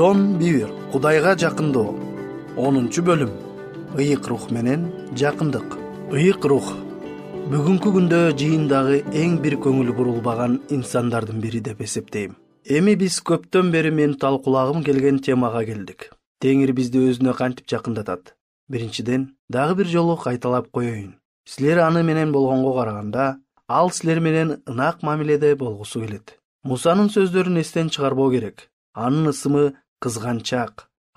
он биер кудайга жакындоо онунчу бөлүм ыйык рух менен жакындык ыйык рух бүгүнкү күндө жыйындагы эң бир көңүл бурулбаган инсандардын бири деп эсептейм эми биз көптөн бери мен талкуулагым келген темага келдик теңир бизди өзүнө кантип жакындатат биринчиден дагы бир жолу кайталап коеюн силер аны менен болгонго караганда ал силер менен ынак мамиледе болгусу келет мусанын сөздөрүн эстен чыгарбоо керек анын ысымы кызганчаак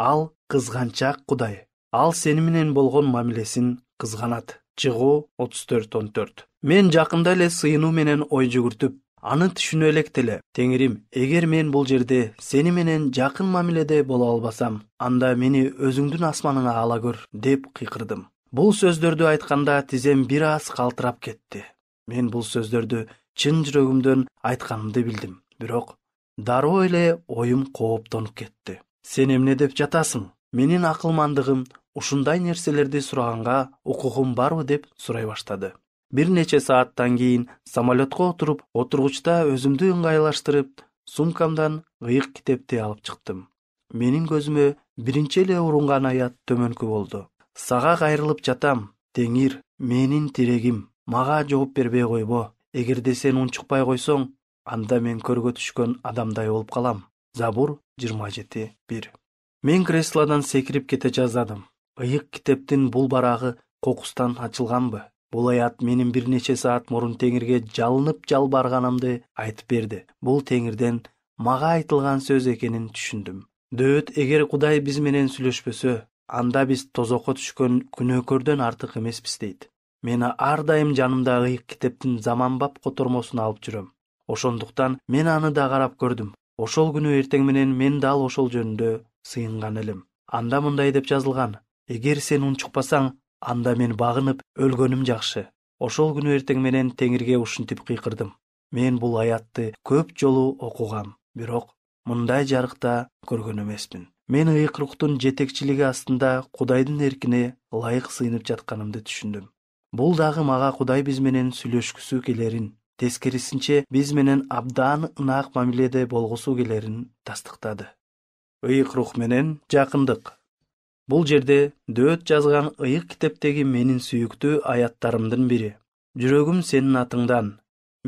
ал кызганчаак кудай ал сени менен болгон мамилесин кызганат жыгуу отуз төрт он төрт мен жакында эле сыйынуу менен ой жүгүртүп аны түшүнө электе эле теңирим эгер мен бул жерде сени менен жакын мамиледе боло албасам анда мени өзүңдүн асманыңа ала көр деп кыйкырдым бул сөздөрдү айтканда тизем бир аз калтырап кетти мен бул сөздөрдү чын жүрөгүмдөн айтканымды билдим бирок дароо эле оюм кооптонуп кетти сен эмне деп жатасың менин акылмандыгым ушундай нерселерди сураганга укугум барбы деп сурай баштады бир нече сааттан кийин самолетко отуруп отургучта өзүмдү ыңгайлаштырып сумкамдан ыйык китепти алып чыктым менин көзүмө биринчи эле урунган аят төмөнкү болду сага кайрылып жатам теңир менин тирегим мага жооп бербей койбо эгерде сен унчукпай койсоң анда мен көргө түшкөн адамдай болуп калам забур жыйырма жети бир мен креслодон секирип кете жаздадым ыйык китептин бул барагы кокустан ачылганбы бул аят менин бир нече саат мурун теңирге жалынып жалбарганымды айтып берди бул теңирден мага айтылган сөз экенин түшүндүм дөөт эгер кудай биз менен сүйлөшпөсө анда биз тозокко түшкөн күнөөкөрдөн артык эмеспиз дейт мен ар дайым жанымда ыйык китептин заманбап котормосун алып жүрөм ошондуктан мен аны да карап көрдүм ошол күнү эртең менен мен дал ошол жөнүндө сыйынган элем анда мындай деп жазылган эгер сен унчукпасаң анда мен багынып өлгөнүм жакшы ошол күнү эртең менен теңирге ушинтип кыйкырдым мен бул аятты көп жолу окугам бирок мындай жарыкта көргөн эмесмин мен ыйык жетекчилиги астында кудайдын эркине ылайык сыйынып жатканымды түшүндүм бул дагы мага кудай биз менен сүйлөшкүсү келерин тескерисинче биз менен абдан ынак мамиледе болгусу келерин тастыктады ыйык рух менен жакындык бул жерде дөөт жазган ыйык китептеги менин сүйүктүү аяттарымдын бири жүрөгүм сенин атыңдан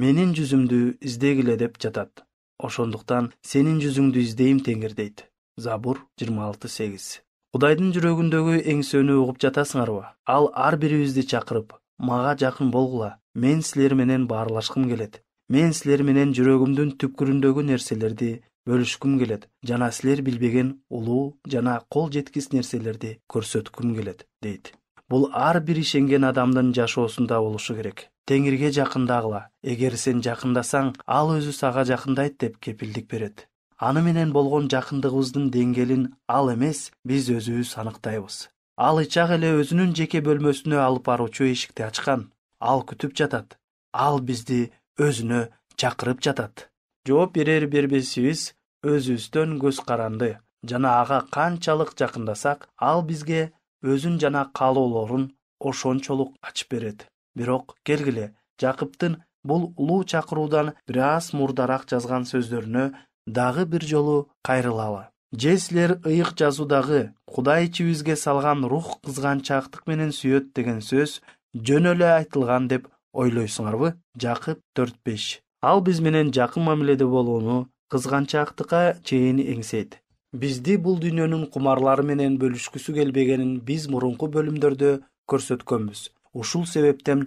менин жүзүмдү издегиле деп жатат ошондуктан сенин жүзүңдү издейм теңир дейт забур жыйырма алты сегиз кудайдын жүрөгүндөгү эңсөөнү угуп жатасыңарбы ал ар бирибизди чакырып мага жакын болгула мен силер менен баарлашкым келет мен силер менен жүрөгүмдүн түпкүрүндөгү нерселерди бөлүшкүм келет жана силер билбеген улуу жана кол жеткис нерселерди көрсөткүм келет дейт бул ар бир ишенген адамдын жашоосунда болушу керек теңирге жакындагыла эгер сен жакындасаң ал өзү сага жакындайт деп кепилдик берет аны менен болгон жакындыгыбыздын деңгээлин ал эмес биз өзүбүз аныктайбыз ал эчак эле өзүнүн жеке бөлмөсүнө алып баруучу эшикти ачкан ал күтүп жатат ал бизди өзүнө чакырып жатат жооп берер бербесибиз өзүбүздөн көз каранды жана ага канчалык жакындасак ал бизге өзүн жана каалоолорун ошончолук ачып берет бирок келгиле жакыптын бул улуу чакыруудан бир аз мурдараак жазган сөздөрүнө дагы бир жолу кайрылалы же силер ыйык жазуудагы кудай ичибизге салган рух кызганчаактык менен сүйөт деген сөз жөн эле айтылган деп ойлойсуңарбы жакып төрт беш ал биз менен жакын мамиледе болууну кызганчактыкка чейин эңсейт бизди бул дүйнөнүн кумарлары менен бөлүшкүсү келбегенин биз мурунку бөлүмдөрдө көрсөткөнбүз ушул себептен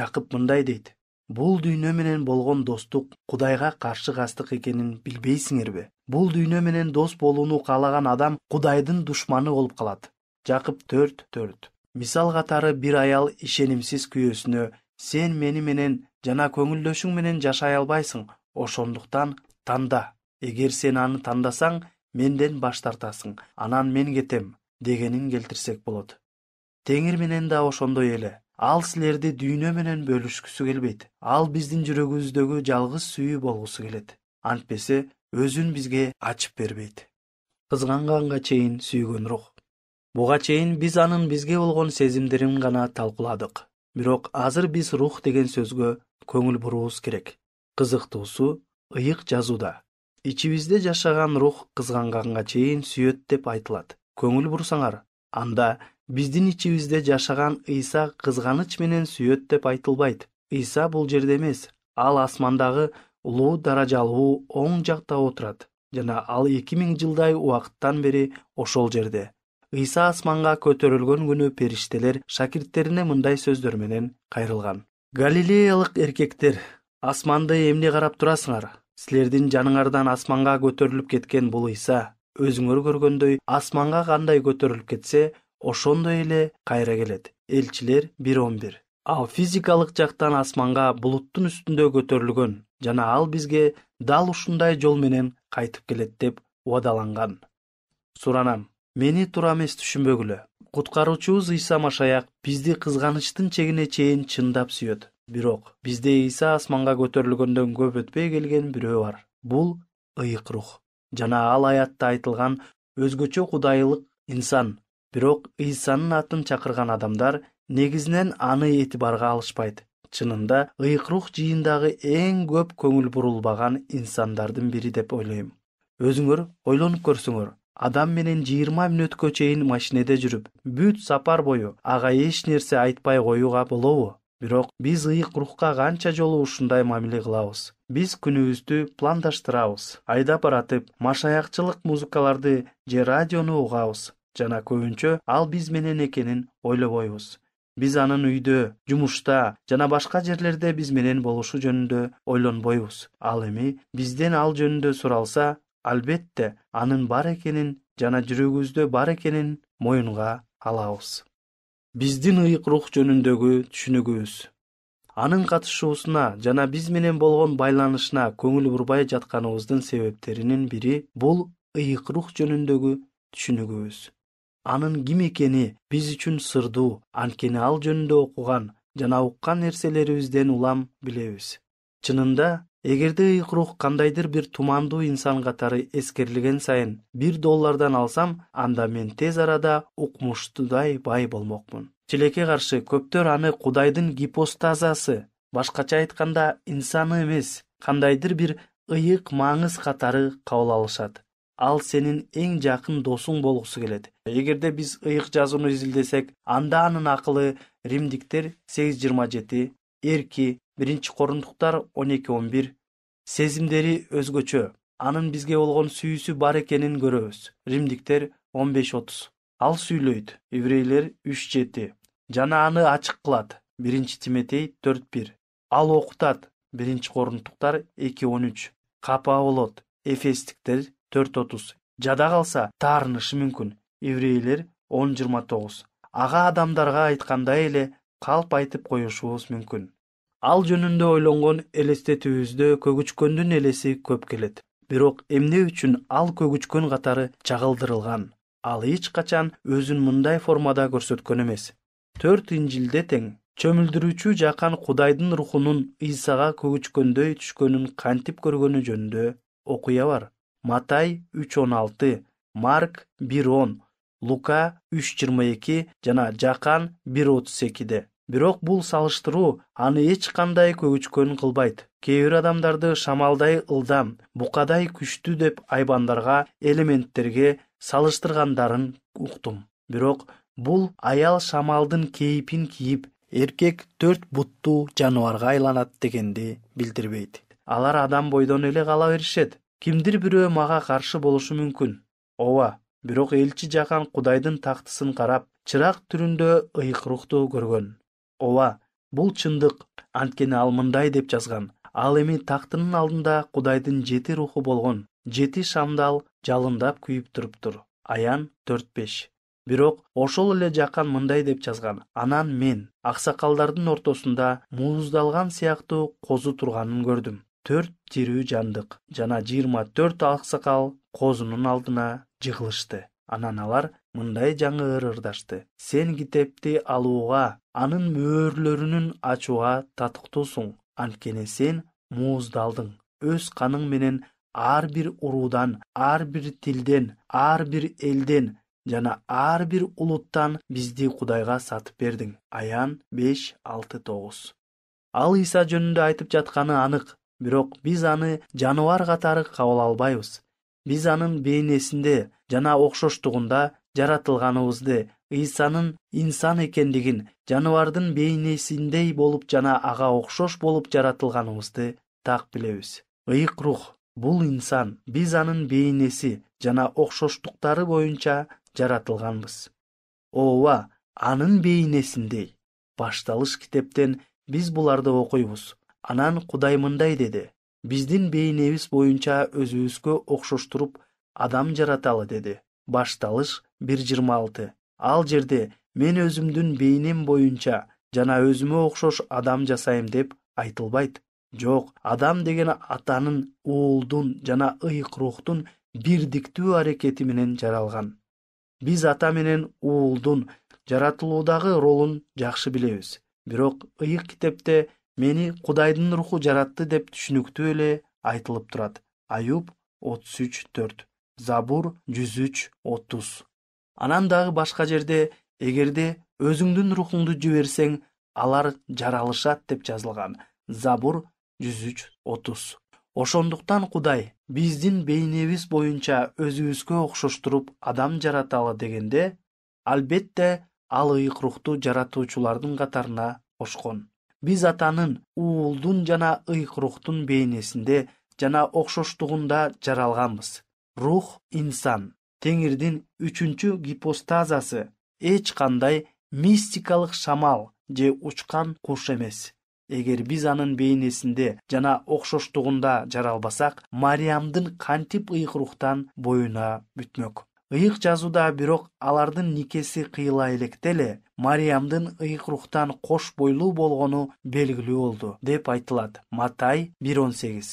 жакып мындай дейт бул дүйнө менен болгон достук кудайга каршы кастык экенин билбейсиңерби бул дүйнө менен дос болууну каалаган адам кудайдын душманы болуп калат жакып төрт төрт мисал катары бир аял ишенимсиз күйөөсүнө сен мени менен жана көңүлдөшүң менен жашай албайсың ошондуктан танда эгер сен аны тандасаң менден баш тартасың анан мен кетем дегенин келтирсек болот теңир менен да ошондой эле ал силерди дүйнө менен бөлүшкүсү келбейт ал биздин жүрөгүбүздөгү жалгыз сүйүү болгусу келет антпесе өзүн бизге ачып бербейт кызганганга чейин сүйгөн рух буга чейин биз анын бизге болгон сезимдерин гана талкууладык бирок азыр биз рух деген сөзгө көңүл буруубуз керек кызыктуусу ыйык жазууда ичибизде жашаган рух кызганганга чейин сүйөт деп айтылат көңүл бурсаңар анда биздин ичибизде жашаган ыйса кызганыч менен сүйөт деп айтылбайт ыйса бул жерде эмес ал асмандагы улуу даражалуу оң жакта отурат жана ал эки миң жылдай убакыттан бери ошол жерде ыйса асманга көтөрүлгөн күнү периштелер шакирттерине мындай сөздөр менен кайрылган галилеялык эркектер асманды эмне карап турасыңар силердин жаныңардан асманга көтөрүлүп кеткен бул ыйса өзүңөр көргөндөй асманга кандай көтөрүлүп кетсе ошондой эле кайра келет элчилер бир он бир ал физикалык жактан асманга булуттун үстүндө көтөрүлгөн жана ал бизге дал ушундай жол менен кайтып келет деп убадаланган суранам мени туура эмес түшүнбөгүлө куткаруучубуз ыйса машаяк бизди кызганычтын чегине чейин чындап сүйөт бирок бизде ыйса асманга көтөрүлгөндөн көп өтпөй келген бирөө бар бул ыйык рух жана ал аятта айтылган өзгөчө кудайлык инсан бирок ыйсанын атын чакырган адамдар негизинен аны этибарга алышпайт чынында ыйык рух жыйындагы эң көп көңүл бурулбаган инсандардын бири деп ойлойм өзүңөр ойлонуп көрсөңөр адам менен жыйырма мүнөткө чейин машинеде жүрүп бүт сапар бою ага эч нерсе айтпай коюуга болобу бирок биз ыйык рухка канча жолу ушундай мамиле кылабыз биз күнүбүздү пландаштырабыз айдап баратып машаякчылык музыкаларды же радиону угабыз жана көбүнчө ал биз менен экенин ойлобойбуз биз анын үйдө жумушта жана башка жерлерде биз менен болушу жөнүндө ойлонбойбуз ал эми бизден ал жөнүндө суралса албетте анын бар экенин жана жүрөгүбүздө бар экенин моюнга алабыз биздин ыйык рух жөнүндөгү түшүнүгүбүз анын катышуусуна жана биз менен болгон байланышына көңүл бурбай жатканыбыздын себептеринин бири бул ыйык рух жөнүндөгү түшүнүгүбүз анын ким экени биз үчүн сырдуу анткени ал жөнүндө окуган жана уккан нерселерибизден улам билебиз чынында эгерде ыйык рух кандайдыр бир тумандуу инсан катары эскерилген сайын бир доллардан алсам анда мен тез арада укмуштудай бай болмокмун тилекке каршы көптөр аны кудайдын гипостазасы башкача айтканда инсаны эмес кандайдыр бир ыйык маңыз катары кабыл алышат ал сенин эң жакын досуң болгусу келет эгерде биз ыйык жазууну изилдесек анда анын акылы римдиктер сегиз жыйырма жети эрки биринчи корундуктар он эки он бир сезимдери өзгөчө анын бизге болгон сүйүүсү бар экенин көрөбүз римдиктер он беш отуз ал сүйлөйт еврейлер үч жети жана аны ачык кылат биринчи тиметей төрт бир ал окутат биринчи корунтуктар эки он үч капа болот эфестиктер төрт отуз жада калса таарынышы мүмкүн еврейлер он жыйырма тогуз ага адамдарга айткандай эле калп айтып коюшубуз мүмкүн ал жөнүндө ойлонгон элестетүүбүздө көгүчкөндүн элеси көп келет бирок эмне үчүн ал көгүчкөн катары чагылдырылган ал эч качан өзүн мындай формада көрсөткөн эмес төрт инжилде тең чөмүлдүрүүчү жакан кудайдын рухунун ыйсага көгүчкөндөй түшкөнүн кантип көргөнү жөнүндө окуя бар матай үч он алты марк бир он лука үч жыйырма эки жана жакан бир отуз экиде бирок бул салыштыруу аны эч кандай көгүчкөн кылбайт кээ бир адамдарды шамалдай ылдам букадай күчтүү деп айбандарга элементтерге салыштыргандарын уктум бирок бул аял шамалдын кейпин кийип эркек төрт буттуу жаныбарга айланат дегенди билдирбейт алар адам бойдон эле кала беришет кимдир бирөө мага каршы болушу мүмкүн ооба бирок элчи жакан кудайдын тактысын карап чырак түрүндө ыйкырухту көргөн ооба бул чындык анткени ал мындай деп жазган ал эми тактынын алдында кудайдын жети руху болгон жети шамдаал жалындап күйүп туруптур аян төрт беш бирок ошол эле жакан мындай деп жазган анан мен аксакалдардын ортосунда мууздалган сыяктуу козу турганын көрдүм төрт тирүү жандык жана жыйырма төрт аксакал козунун алдына жыгылышты анан алар мындай жаңы ыр ырдашты сен китепти алууга анын мөөрлөрүнүн ачууга татыктуусуң анткени сен мууздалдың өз каның менен ар бир уруудан ар бир тилден ар бир элден жана ар бир улуттан бизди кудайга сатып бердиң аян беш алты тогуз ал ыйса жөнүндө айтып жатканы анык бирок биз аны жаныбар катары кабыл албайбыз биз анын бейнесинде жана окшоштугунда жаратылганыбызды ыйсанын инсан экендигин жаныбардын бейнесиндей болуп жана ага окшош болуп жаратылганыбызды так билебиз ыйык рух бул инсан биз анын бейнеси жана окшоштуктары боюнча жаратылганбыз ооба анын бейнесиндей башталыш китептен биз буларды окуйбуз анан кудай мындай деди биздин бейнебиз боюнча өзүбүзгө окшоштуруп адам жараталы деди башталыш бир жыйырма алты ал жерде мен өзүмдүн бейнем боюнча жана өзүмө окшош адам жасайм деп айтылбайт жок адам деген атанын уулдун жана ыйык рухтун бирдиктүү аракети менен жаралган биз ата менен уулдун жаратылуудагы ролун жакшы билебиз бирок ыйык китепте мени кудайдын руху жаратты деп түшүнүктүү эле айтылып турат аюб отуз үч төрт забур жүз үч отуз анан дагы башка жерде эгерде өзүңдүн рухуңду жиберсең алар жаралышат деп жазылган забур жүз үч отуз ошондуктан кудай биздин бейнебиз боюнча өзүбүзгө окшоштуруп адам жараталы дегенде албетте ал ыйык рухту жаратуучулардын катарына кошкон биз атанын уулдун жана ыйык рухтун бейнесинде жана окшоштугунда жаралганбыз рух инсан теңирдин үчүнчү гипостазасы эч кандай мистикалык шамал же учкан куш эмес эгер биз анын бейнесинде жана окшоштугунда жаралбасак мариямдын кантип ыйык рухтан боюна бүтмөк ыйык жазууда бирок алардын никеси кыйла электе эле мариямдын ыйык рухтан кош бойлуу болгону белгилүү болду деп айтылат матай бир он сегиз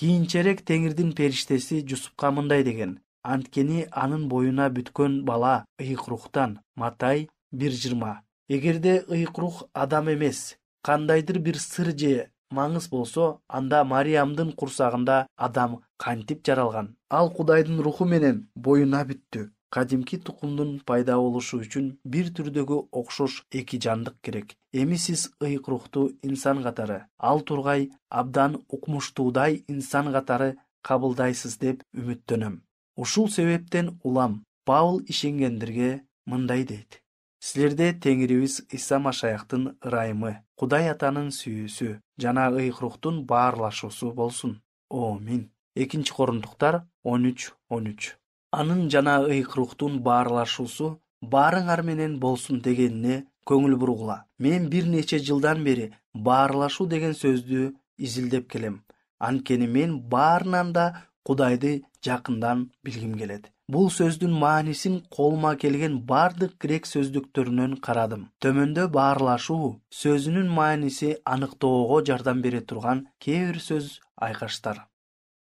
кийинчерээк теңирдин периштеси жусупка мындай деген анткени анын боюна бүткөн бала ыйык рухтан матай бир жыйырма эгерде ыйык рух адам эмес кандайдыр бир сыр же маңыз болсо анда мариямдын курсагында адам кантип жаралган ал кудайдын руху менен боюна бүттү кадимки тукумдун пайда болушу үчүн бир түрдөгү окшош эки жандык керек эми сиз ыйык рухтуу инсан катары ал тургай абдан укмуштуудай инсан катары кабылдайсыз деп үмүттөнөм ушул себептен улам пауыл ишенгендерге мындай дейт силерде теңирибиз ыса машаяктын ырайымы кудай атанын сүйүүсү жана ыйык рухтун баарлашуусу болсун оомин экинчи корунтуктар он үч он үч анын жана ыйык рухтун баарлашуусу баарыңар менен болсун дегенине көңүл бургула мен бир нече жылдан бери баарлашуу деген сөздү изилдеп келем анткени мен баарынан да кудайды жакындан билгим келет бул сөздүн маанисин колума келген бардык грек сөздүктөрүнөн карадым төмөндө баарлашуу сөзүнүн мааниси аныктоого жардам бере турган кээ бир сөз айкаштар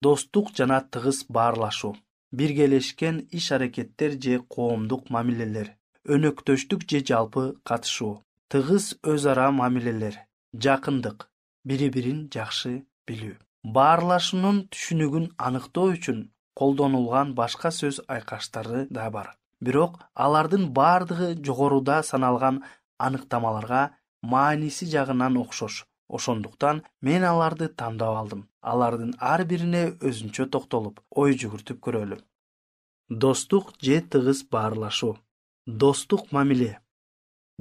достук жана тыгыз баарлашуу биргелешкен иш аракеттер же коомдук мамилелер өнөктөштүк же жалпы катышуу тыгыз өз ара мамилелер жакындык бири бирин жакшы билүү баарлашуунун түшүнүгүн аныктоо үчүн колдонулган башка сөз айкаштары да бар бирок алардын бардыгы жогоруда саналган аныктамаларга мааниси жагынан окшош ошондуктан мен аларды тандап алдым алардын ар бирине өзүнчө токтолуп ой жүгүртүп көрөлү достук же тыгыз баарлашуу достук мамиле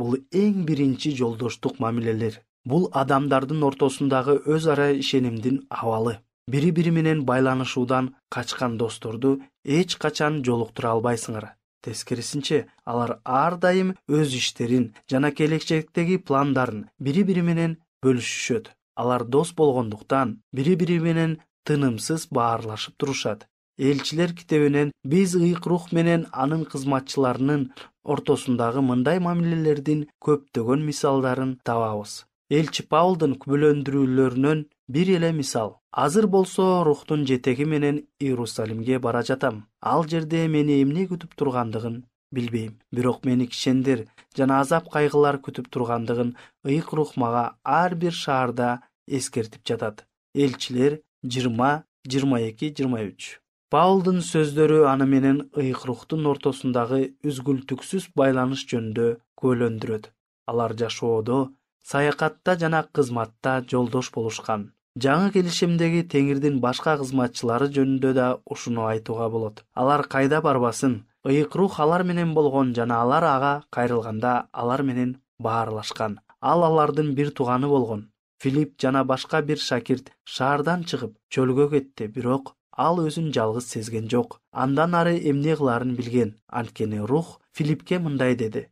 бул эң биринчи жолдоштук мамилелер бул адамдардын ортосундагы өз ара ишенимдин абалы бири бири менен байланышуудан качкан досторду эч качан жолуктура албайсыңар тескерисинче алар ар дайым өз иштерин жана келечектеги пландарын бири бири менен бөлүшүшөт алар дос болгондуктан бири бири менен тынымсыз баарлашып турушат элчилер китебинен биз ыйык рух менен анын кызматчыларынын ортосундагы мындай мамилелердин көптөгөн мисалдарын табабыз элчи паулдун күбөлөндүрүүлөрүнөн бир эле мисал азыр болсо рухтун жетеги менен иерусалимге бара жатам ал жерде мени эмне күтүп тургандыгын билбейм бирок мени кишендер жана азап кайгылар күтүп тургандыгын ыйык рух мага ар бир шаарда эскертип жатат элчилер жыйырма жыйырма эки жыйырма үч паулдун сөздөрү аны менен ыйык рухтун ортосундагы үзгүлтүксүз байланыш жөнүндө күбөлөндүрөт алар жашоодо саякатта жана кызматта жолдош болушкан жаңы келишимдеги теңирдин башка кызматчылары жөнүндө да ушуну айтууга болот алар кайда барбасын ыйык рух алар менен болгон жана алар ага кайрылганда алар менен баарлашкан ал алардын бир тууганы болгон филипп жана башка бир шакирт шаардан чыгып чөлгө кетти бирок ал өзүн жалгыз сезген жок андан ары эмне кыларын билген анткени рух филиппке мындай деди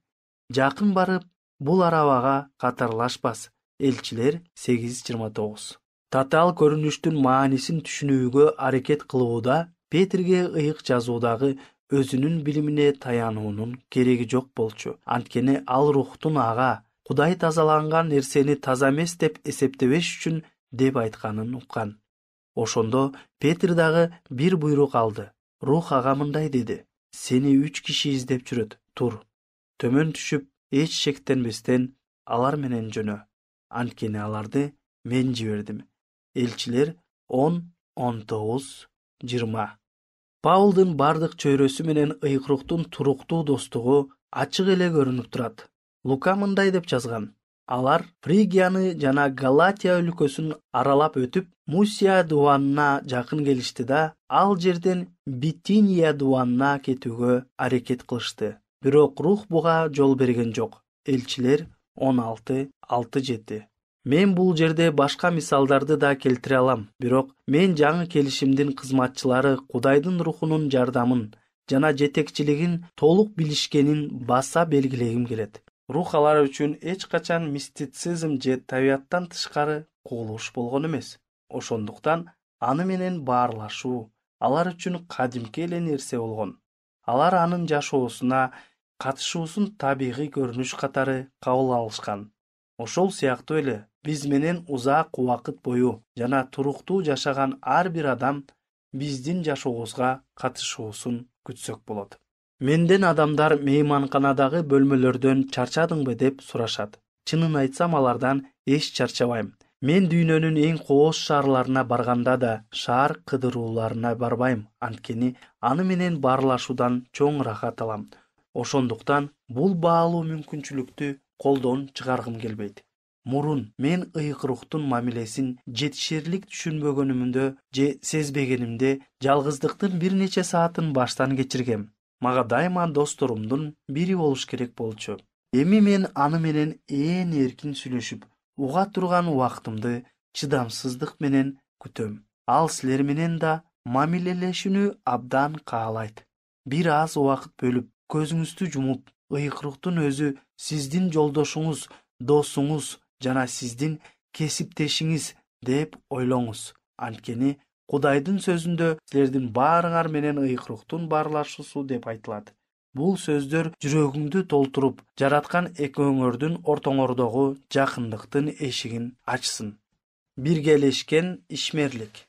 жакын барып бул арабага катарлашпас элчилер сегиз жыйырма тогуз татаал көрүнүштүн маанисин түшүнүүгө аракет кылууда петирге ыйык жазуудагы өзүнүн билимине таянуунун кереги жок болучу анткени ал рухтун ага кудай тазаланган нерсени таза эмес деп эсептебеш үчүн деп айтканын уккан ошондо петир дагы бир буйрук алды рух ага мындай деди сени үч киши издеп жүрөт тур төмөн түшүп эч шектенбестен алар менен жөнө анткени аларды мен жибердим элчилер он он тогуз жыйырма пауэлдын бардык чөйрөсү менен ыйык рухтун туруктуу достугу ачык эле көрүнүп турат лука мындай деп жазган алар фригияны жана галатия өлкөсүн аралап өтүп мусия дуванына жакын келишти да ал жерден битинья дуванына кетүүгө аракет кылышты бирок рух буга жол берген жок элчилер он алты алты жети мен бул жерде башка мисалдарды да келтире алам бирок мен жаңы келишимдин кызматчылары кудайдын рухунун жардамын жана жетекчилигин толук билишкенин баса белгилегим келет рух алар үчүн эч качан мистицизм же табияттан тышкары кубулуш болгон эмес ошондуктан аны менен баарлашуу алар үчүн кадимки эле нерсе болгон алар анын жашоосуна катышуусун табигый көрүнүш катары кабыл алышкан ошол сыяктуу эле биз менен узак убакыт бою жана туруктуу жашаган ар бир адам биздин жашообузга катышуусун күтсөк болот менден адамдар мейманканадагы бөлмөлөрдөн чарчадыңбы деп сурашат чынын айтсам алардан эч чарчабайм мен дүйнөнүн эң кооз шаарларына барганда да шаар кыдырууларына барбайм анткени аны менен баарлашуудан чоң ырахат алам ошондуктан бул баалуу мүмкүнчүлүктү колдон чыгаргым келбейт мурун мен ыйык рухтун мамилесин жетишерлик түшүнбөгөнүмдө же сезбегенимде жалгыздыктын бир нече саатын баштан кечиргем мага дайыма досторумдун бири болуш керек болчу эми мен аны менен ээн эркин сүйлөшүп уга турган убактымды чыдамсыздык менен күтөм ал силер менен да мамилелешүүнү абдан каалайт бир аз убакыт бөлүп көзүңүздү жумуп ыйык рухтун өзү сиздин жолдошуңуз досуңуз жана сиздин кесиптешиңиз деп ойлоңуз анткени кудайдын сөзүндө силердин баарыңар менен ыйк руктун баарлашуусу деп айтылат бул сөздөр жүрөгүңдү толтуруп жараткан экөөңөрдүн ортоңордогу жакындыктын эшигин ачсын биргелешкен ишмерлик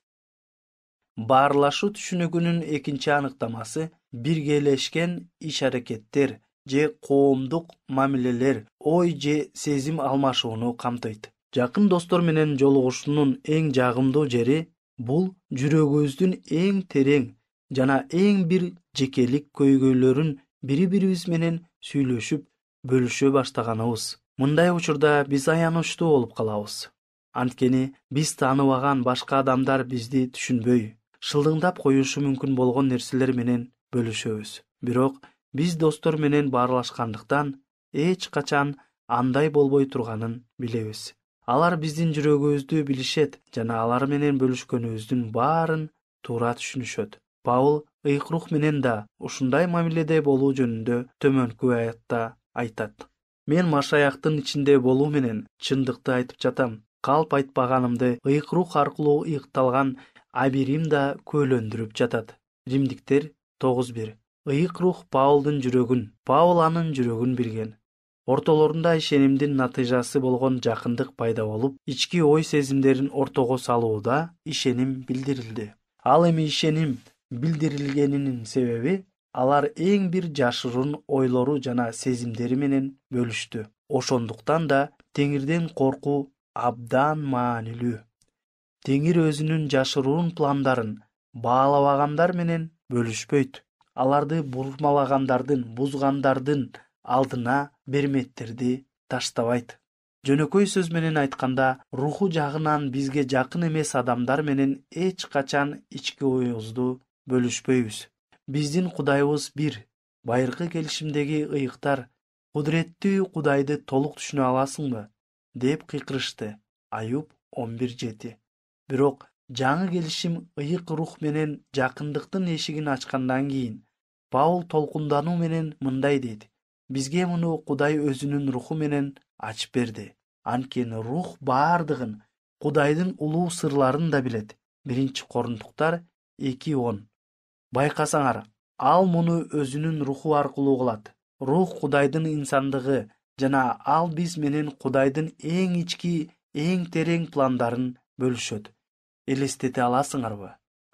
баарлашуу түшүнүгүнүн экинчи аныктамасы биргелешкен иш аракеттер же коомдук мамилелер ой же сезим алмашууну камтыйт жакын достор менен жолугушуунун эң жагымдуу жери бул жүрөгүбүздүн эң терең жана эң бир жекелик көйгөйлөрүн бири бирибиз менен сүйлөшүп бөлүшө баштаганыбыз мындай учурда биз аянычтуу болуп калабыз анткени биз тааныбаган башка адамдар бизди түшүнбөй шылдыңдап коюшу мүмкүн болгон нерселер менен бөлүшөбүз бирок биз достор менен баарлашкандыктан эч качан андай болбой турганын билебиз алар биздин жүрөгүбүздү билишет жана алар менен бөлүшкөнүбүздүн баарын туура түшүнүшөт паул ыйык рух менен да ушундай мамиледе болуу жөнүндө төмөнкү аятта айтат мен машаяктын ичинде болуу менен чындыкты айтып жатам калп айтпаганымды ыйык рух аркылуу ыйыкталган абирим да күбөлөндүрүп жатат римдиктер тогуз бир ыйык рух пауылдын жүрөгүн пауэланын жүрөгүн билген ортолорунда ишенимдин натыйжасы болгон жакындык пайда болуп ички ой сезимдерин ортого салууда ишеним билдирилди ал эми ишеним билдирилгенинин себеби алар эң бир жашыруун ойлору жана сезимдери менен бөлүштү ошондуктан да теңирден коркуу абдан маанилүү теңир өзүнүн жашыруун пландарын баалабагандар менен бөлүшпөйт аларды бурмалагандардын бузгандардын алдына берметтерди таштабайт жөнөкөй сөз менен айтканда руху жагынан бизге жакын эмес адамдар менен эч качан ички оюбузду бөлүшпөйбүз биздин кудайыбыз бир байыркы келишимдеги ыйыктар кудуреттүү кудайды толук түшүнө аласыңбы деп кыйкырышты аюб он бир жети бирок жаңы келишим ыйык рух менен жакындыктын эшигин ачкандан кийин паул толкундануу менен мындай дейт бизге муну кудай өзүнүн руху менен ачып берди анткени рух баардыгын кудайдын улуу сырларын да билет биринчи корунтуктар эки он байкасаңар ал муну өзүнүн руху аркылуу кылат рух кудайдын инсандыгы жана ал биз менен кудайдын эң ички эң терең пландарын бөлүшөт элестете аласыңарбы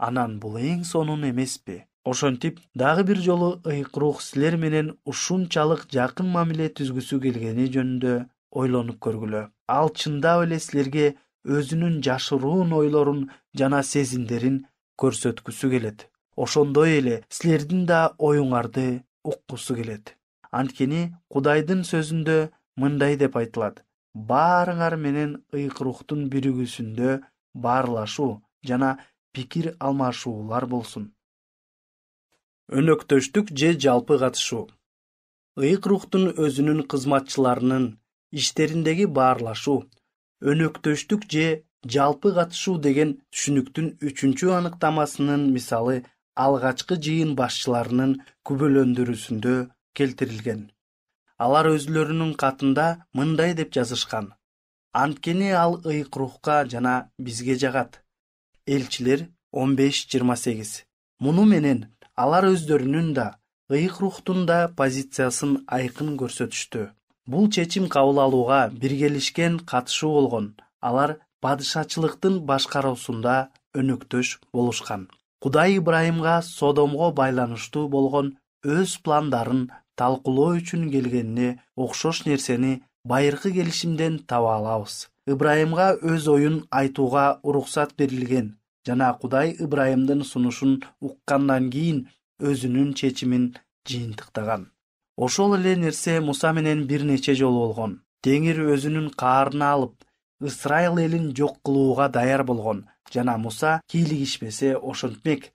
анан бул эң сонун эмеспи ошентип дагы бир жолу ыйык рух силер менен ушунчалык жакын мамиле түзгүсү келгени жөнүндө ойлонуп көргүлө ал чындап эле силерге өзүнүн жашыруун ойлорун жана сезимдерин көрсөткүсү келет ошондой эле силердин да оюңарды уккусу келет анткени кудайдын сөзүндө мындай деп айтылат баарыңар менен ыйык рухтун биригүүсүндө баарлашуу жана пикир алмашуулар болсун өнөктөштүк же жалпы катышуу ыйык рухтун өзүнүн кызматчыларынын иштериндеги баарлашуу өнөктөштүк же жалпы катышуу деген түшүнүктүн үчүнчү аныктамасынын мисалы алгачкы жыйын башчыларынын күбөлөндүрүүсүндө келтирилген алар өзүлөрүнүн катында мындай деп жазышкан анткени ал ыйык рухка жана бизге жагат элчилер он беш жыйырма сегиз муну менен алар өздөрүнүн да ыйык рухтун да позициясын айкын көрсөтүштү бул чечим кабыл алууга биргелишкен катышуу болгон алар падышачылыктын башкаруусунда өнөктөш болушкан кудай ыбрайымга содомго байланыштуу болгон өз пландарын талкуулоо үчүн келгенине окшош нерсени байыркы келишимден таба алабыз ыбрайымга өз оюн айтууга уруксат берилген жана кудай ыбрайымдын сунушун уккандан кийин өзүнүн чечимин жыйынтыктаган ошол эле нерсе муса менен бир нече жолу болгон теңир өзүнүн каарына алып ысрайыл элин жок кылууга даяр болгон жана муса кийлигишпесе ошентмек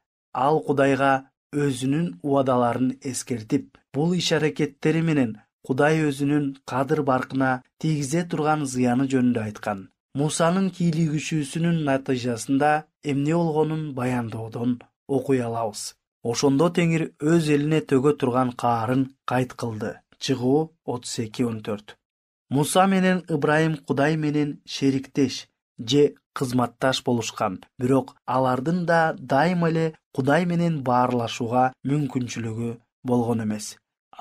ал кудайга өзүнүн убадаларын эскертип бул иш аракеттери менен кудай өзүнүн кадыр баркына тийгизе турган зыяны жөнүндө айткан мусанын кийлигишүүсүнүн натыйжасында эмне болгонун баяндоодон окуй алабыз ошондо теңир өз элине төгө турган каарын кайт кылды чыгуу отуз эки он төрт муса менен ыбрайым кудай менен шериктеш же кызматташ болушкан бирок алардын да дайыма эле кудай менен баарлашууга мүмкүнчүлүгү болгон эмес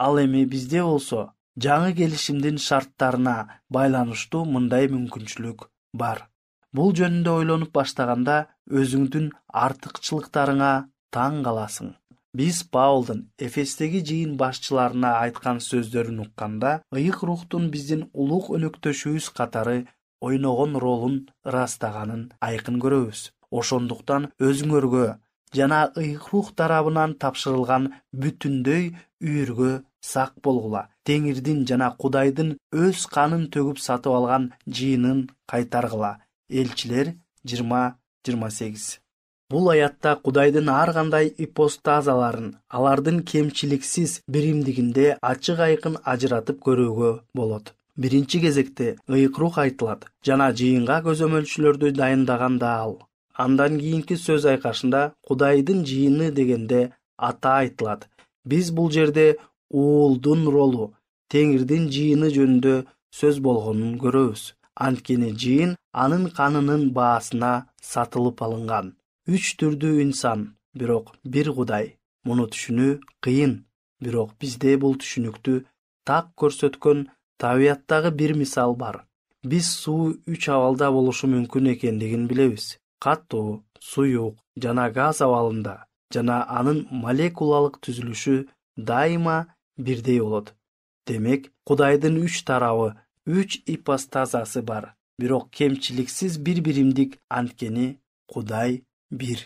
ал эми бизде болсо жаңы келишимдин шарттарына байланыштуу мындай мүмкүнчүлүк бар бул жөнүндө ойлонуп баштаганда өзүңдүн артыкчылыктарыңа таң каласың биз паулдун эфестеги жыйын башчыларына айткан сөздөрүн укканда ыйык рухтун биздин улук өнөктөшүбүз катары ойногон ролун ырастаганын айкын көрөбүз ошондуктан өзүңөргө жана ыйыкрух тарабынан тапшырылган бүтүндөй үйүргө сак болгула теңирдин жана кудайдын өз канын төгүп сатып алган жыйынын кайтаргыла элчилер жыйырма жыйырма сегиз бул аятта кудайдын ар кандай ипостазаларын алардын кемчиликсиз биримдигинде ачык айкын ажыратып көрүүгө болот биринчи кезекте ыйык рух айтылат жана жыйынга көзөмөлчүлөрдү дайындаган да ал андан кийинки сөз айкашында кудайдын жыйыны дегенде ата айтылат биз бул жерде уулдун ролу теңирдин жыйыны жөнүндө сөз болгонун көрөбүз анткени жыйын анын канынын баасына сатылып алынган үч түрдүү инсан бирок бир кудай муну түшүнүү кыйын бирок бизде бул түшүнүктү так көрсөткөн табияттагы бир мисал бар биз суу үч абалда болушу мүмкүн экендигин билебиз катуу суюк жана газ абалында жана анын молекулалык түзүлүшү дайыма бирдей болот демек кудайдын үч тарабы үч ипостазасы бар бирок кемчиликсиз бир биримдик анткени кудай бир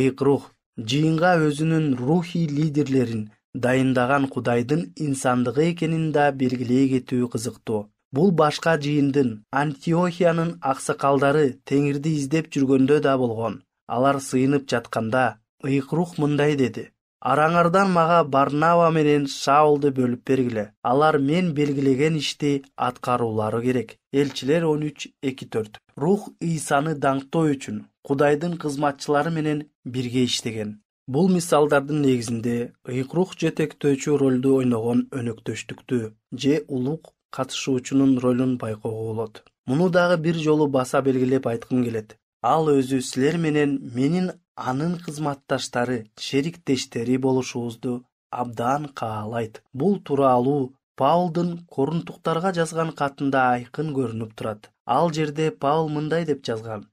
ыйык рух жыйынга өзүнүн рухий лидерлерин дайындаган кудайдын инсандыгы экенин да белгилей кетүү кызыктуу бул башка жыйындын антиохиянын аксакалдары теңирди издеп жүргөндө да болгон алар сыйынып жатканда ыйык рух мындай деди араңардан мага барнава менен шаулды бөлүп бергиле алар мен белгилеген ишти аткаруулары керек элчилер он үч эки төрт рух ыйсаны даңктоо үчүн кудайдын кызматчылары менен бирге иштеген бул мисалдардын негизинде ыйык рух жетектөөчү ролду ойногон өнөктөштүктү же улук катышуучунун ролун байкоого болот муну дагы бир жолу баса белгилеп айткым келет ал өзү силер менен менин анын кызматташтары шериктештери болушубузду абдан каалайт бул тууралуу паулдун корунтуктарга жазган катында айкын көрүнүп турат ал жерде паул мындай деп жазган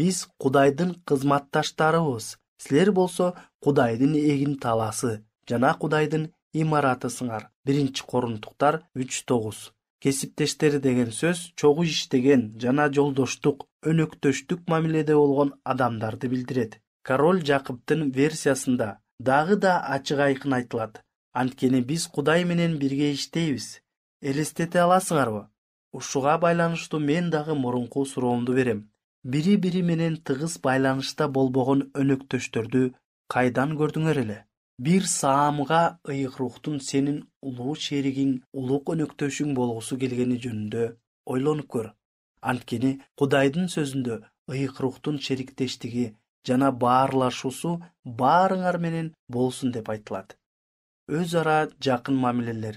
биз кудайдын кызматташтарыбыз силер болсо кудайдын эгин талаасы жана кудайдын имаратысыңар биринчи корунтуктар үч тогуз кесиптештери деген сөз чогуу иштеген жана жолдоштук өнөктөштүк мамиледе болгон адамдарды билдирет король жакыптын версиясында дагы да ачык айкын айтылат анткени биз кудай менен бирге иштейбиз элестете аласыңарбы ушуга байланыштуу мен дагы мурунку суроомду берем бири бири менен тыгыз байланышта болбогон өнөктөштөрдү кайдан көрдүңөр эле бир саамга ыйык рухтун сенин улуу шеригиң улук өнөктөшүң болгусу келгени жөнүндө ойлонуп көр анткени кудайдын сөзүндө ыйык рухтун шериктештиги жана баарлашуусу баарыңар менен болсун деп айтылат өз ара жакын мамилелер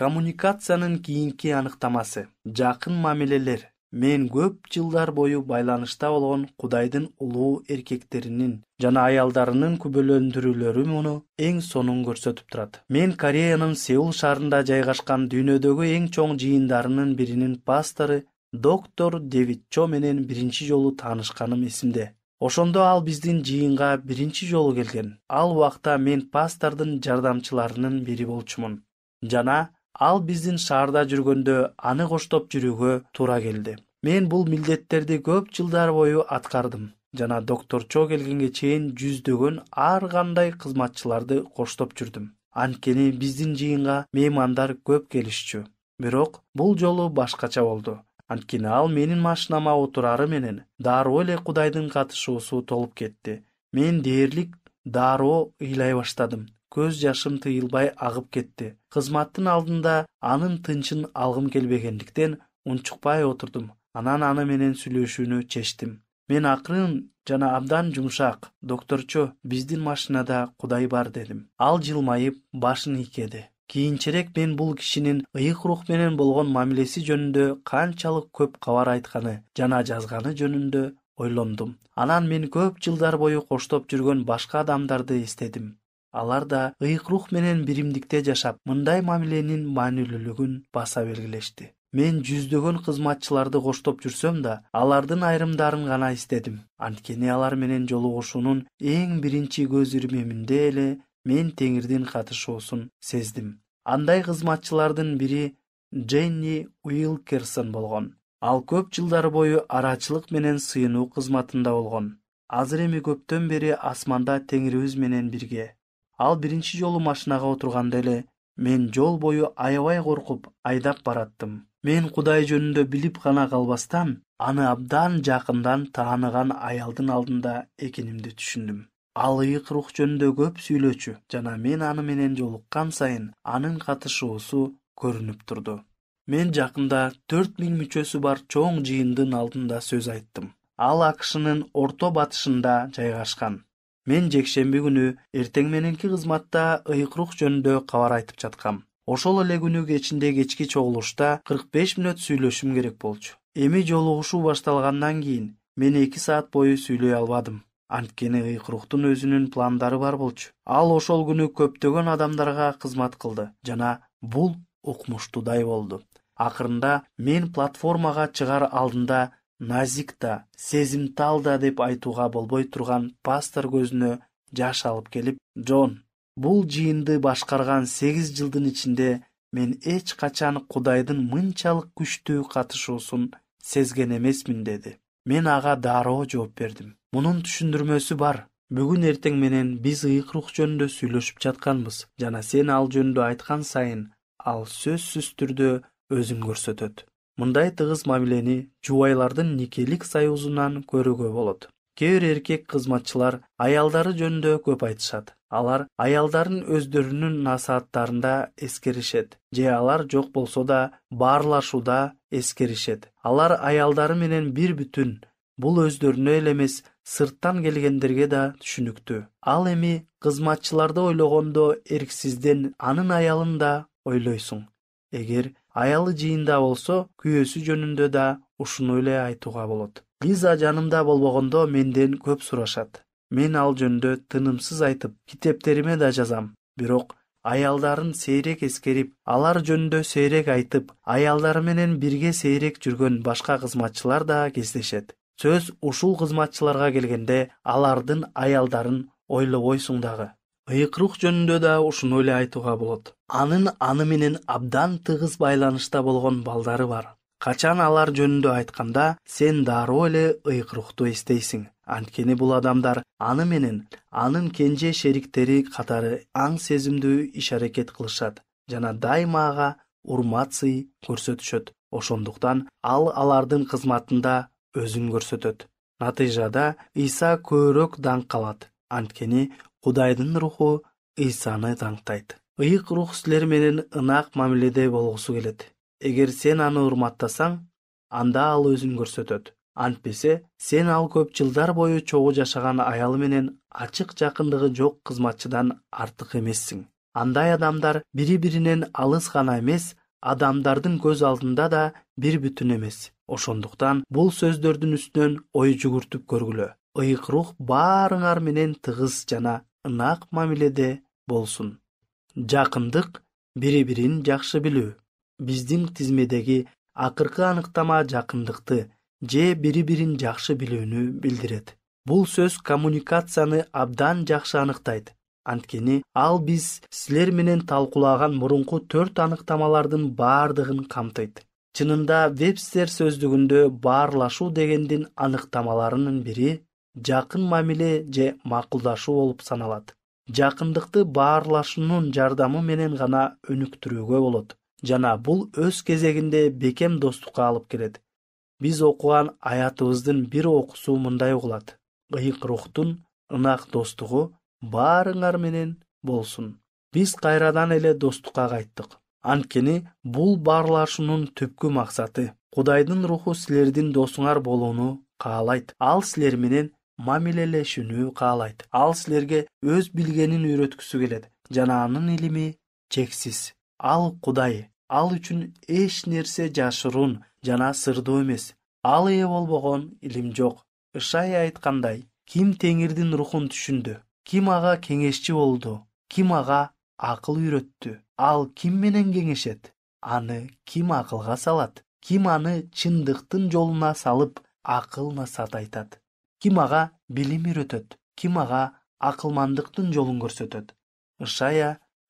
коммуникациянын кийинки аныктамасы жакын мамилелер мен көп жылдар бою байланышта болгон кудайдын улуу эркектеринин жана аялдарынын күбөлөндүрүүлөрү муну эң сонун көрсөтүп турат мен кореянын сеул шаарында жайгашкан дүйнөдөгү эң чоң жыйындарынын биринин пастору доктор дэвид чо менен биринчи жолу таанышканым эсимде ошондо ал биздин жыйынга биринчи жолу келген ал убакта мен пастордун жардамчыларынын бири болчумун жана ал биздин шаарда жүргөндө аны коштоп жүрүүгө туура келди мен бул милдеттерди көп жылдар бою аткардым жана доктор чо келгенге чейин жүздөгөн ар кандай кызматчыларды коштоп жүрдүм анткени биздин жыйынга меймандар көп келишчү бирок бул жолу башкача болду анткени ал менин машинама отурары менен дароо эле кудайдын катышуусу толуп кетти мен дээрлик дароо ыйлай баштадым көз жашым тыйылбай агып кетти кызматтын алдында анын тынчын алгым келбегендиктен унчукпай отурдум анан аны менен сүйлөшүүнү чечтим мен акырын жана абдан жумшак докторчу биздин машинада кудай бар дедим ал жылмайып башын ийкеди кийинчерээк мен бул кишинин ыйык рух менен болгон мамилеси жөнүндө канчалык көп кабар айтканы жана жазганы жөнүндө ойлондум анан мен көп жылдар бою коштоп жүргөн башка адамдарды эстедим алар да ыйык рух менен биримдикте жашап мындай мамиленин маанилүүлүгүн баса белгилешти мен жүздөгөн кызматчыларды коштоп жүрсөм да алардын айрымдарын гана эстедим анткени алар менен жолугушуунун эң биринчи көз ирмеминде эле мен теңирдин катышуусун сездим андай кызматчылардын бири дженни уилкерсон болгон ал көп жылдар бою арачылык менен сыйынуу кызматында болгон азыр эми көптөн бери асманда теңирибиз менен бирге ал биринчи жолу машинага отурганда эле мен жол бою аябай коркуп айдап бараттым мен кудай жөнүндө билип гана калбастан аны абдан жакындан тааныган аялдын алдында экенимди түшүндүм ал ыйык рух жөнүндө көп сүйлөчү жана мен аны менен жолуккан сайын анын катышуусу көрүнүп турду мен жакында төрт миң мүчөсү бар чоң жыйындын алдында сөз айттым ал акшнын орто батышында жайгашкан мен жекшемби күнү эртең мененки кызматта ыйкырук жөнүндө кабар айтып жаткам ошол эле күнү кечинде кечки чогулушта кырк беш мүнөт сүйлөшүм керек болчу эми жолугушуу башталгандан кийин мен эки саат бою сүйлөй албадым анткени ыйкыруктун өзүнүн пландары бар болчу ал ошол күнү көптөгөн адамдарга кызмат кылды жана бул укмуштуудай болду акырында мен платформага чыгар алдында назик да сезимтал да деп айтууга болбой турган пастор көзүнө жаш алып келип джон бул жыйынды башкарган сегиз жылдын ичинде мен эч качан кудайдын мынчалык күчтүү катышуусун сезген эмесмин деди мен ага дароо жооп бердим мунун түшүндүрмөсү бар бүгүн эртең менен биз ыйык рух жөнүндө сүйлөшүп жатканбыз жана сен ал жөнүндө айткан сайын ал сөзсүз түрдө өзүн көрсөтөт Мындай тыгыз мамилени жубайлардын никелик союзунан көрүүгө болот. Кээ бир эркек кызматчылар аялдары жөнүндө көп айтышат. Алар аялдарын өздөрүнүн насааттарында эскеришет же алар жок болсо да баарлашууда эскеришет. Алар аялдары менен бир бүтүн. Бул өздөрүнө эле эмес, сырттан келгендерге да түшүнүктүү. Ал эми кызматчыларды ойлогондо эрксизден анын аялын да ойлойсуң. Эгер аялы жыйында болсо күйөөсү жөнүндө да ушуну эле айтууга болот лиза жанымда болбогондо менден көп сурашат мен ал жөнүндө тынымсыз айтып китептериме да жазам бирок аялдарын сейрек эскерип алар жөнүндө сейрек айтып аялдары менен бирге сейрек жүргөн башка кызматчылар да кездешет сөз ушул кызматчыларга келгенде алардын аялдарын ойлобойсуң дагы ыйык рух жөнүндө да ушуну эле айтууга болот анын аны менен абдан тыгыз байланышта болгон балдары бар качан алар жөнүндө айтканда сен дароо эле ыйык рухту эстейсиң анткени бул адамдар аны менен анын кенже шериктери катары аң сезимдүү иш аракет кылышат жана дайыма ага урмат сый көрсөтүшөт ошондуктан ал алардын кызматында өзүн көрсөтөт натыйжада ыйса көбүрөөк даңк алат анткени кудайдын руху ыйсаны даңктайт ыйык рух силер менен ынак мамиледе болгусу келет эгер сен аны урматтасаң анда ал өзүн көрсөтөт антпесе сен ал көп жылдар бою чогуу жашаган аялы менен ачык жакындыгы жок кызматчыдан артык эмессиң андай адамдар бири биринен алыс гана эмес адамдардын көз алдында да бир бүтүн эмес ошондуктан бул сөздөрдүн үстүнөн ой жүгүртүп көргүлө ыйык рух баарыңар менен тыгыз жана нак мамиледе болсун жакындык бири бирин жакшы билүү биздин тизмедеги акыркы аныктама жакындыкты же бири бирин жакшы билүүнү билдирет бул сөз коммуникацияны абдан жакшы аныктайт анткени ал биз силер менен талкуулаган мурунку төрт аныктамалардын баардыгын камтыйт чынында вебстер сөздүгүндө баарлашуу дегендин аныктамаларынын бири жакын мамиле же макулдашуу болуп саналат жакындыкты баарлашуунун жардамы менен гана өнүктүрүүгө болот жана бул өз кезегинде бекем достукка алып келет биз окуган аятыбыздын бир окуусу мындай угулат ыйык рухтун ынак достугу баарыңар менен болсун биз кайрадан эле достукка кайттык анткени бул баарлашуунун түпкү максаты кудайдын руху силердин досуңар болууну каалайт ал силер менен мамилелешүүнү каалайт ал силерге өз билгенин үйрөткүсү келет жана анын илими чексиз ал кудай ал үчүн эч нерсе жашыруун жана сырдуу эмес ал ээ болбогон илим жок ышай айткандай ким теңирдин рухун түшүндү ким ага кеңешчи болду ким ага акыл үйрөттү ал ким менен кеңешет аны ким акылга салат ким аны чындыктын жолуна салып акыл насаат айтат ким ага билим үйрөтөт ким ага акылмандыктын жолун көрсөтөт ышая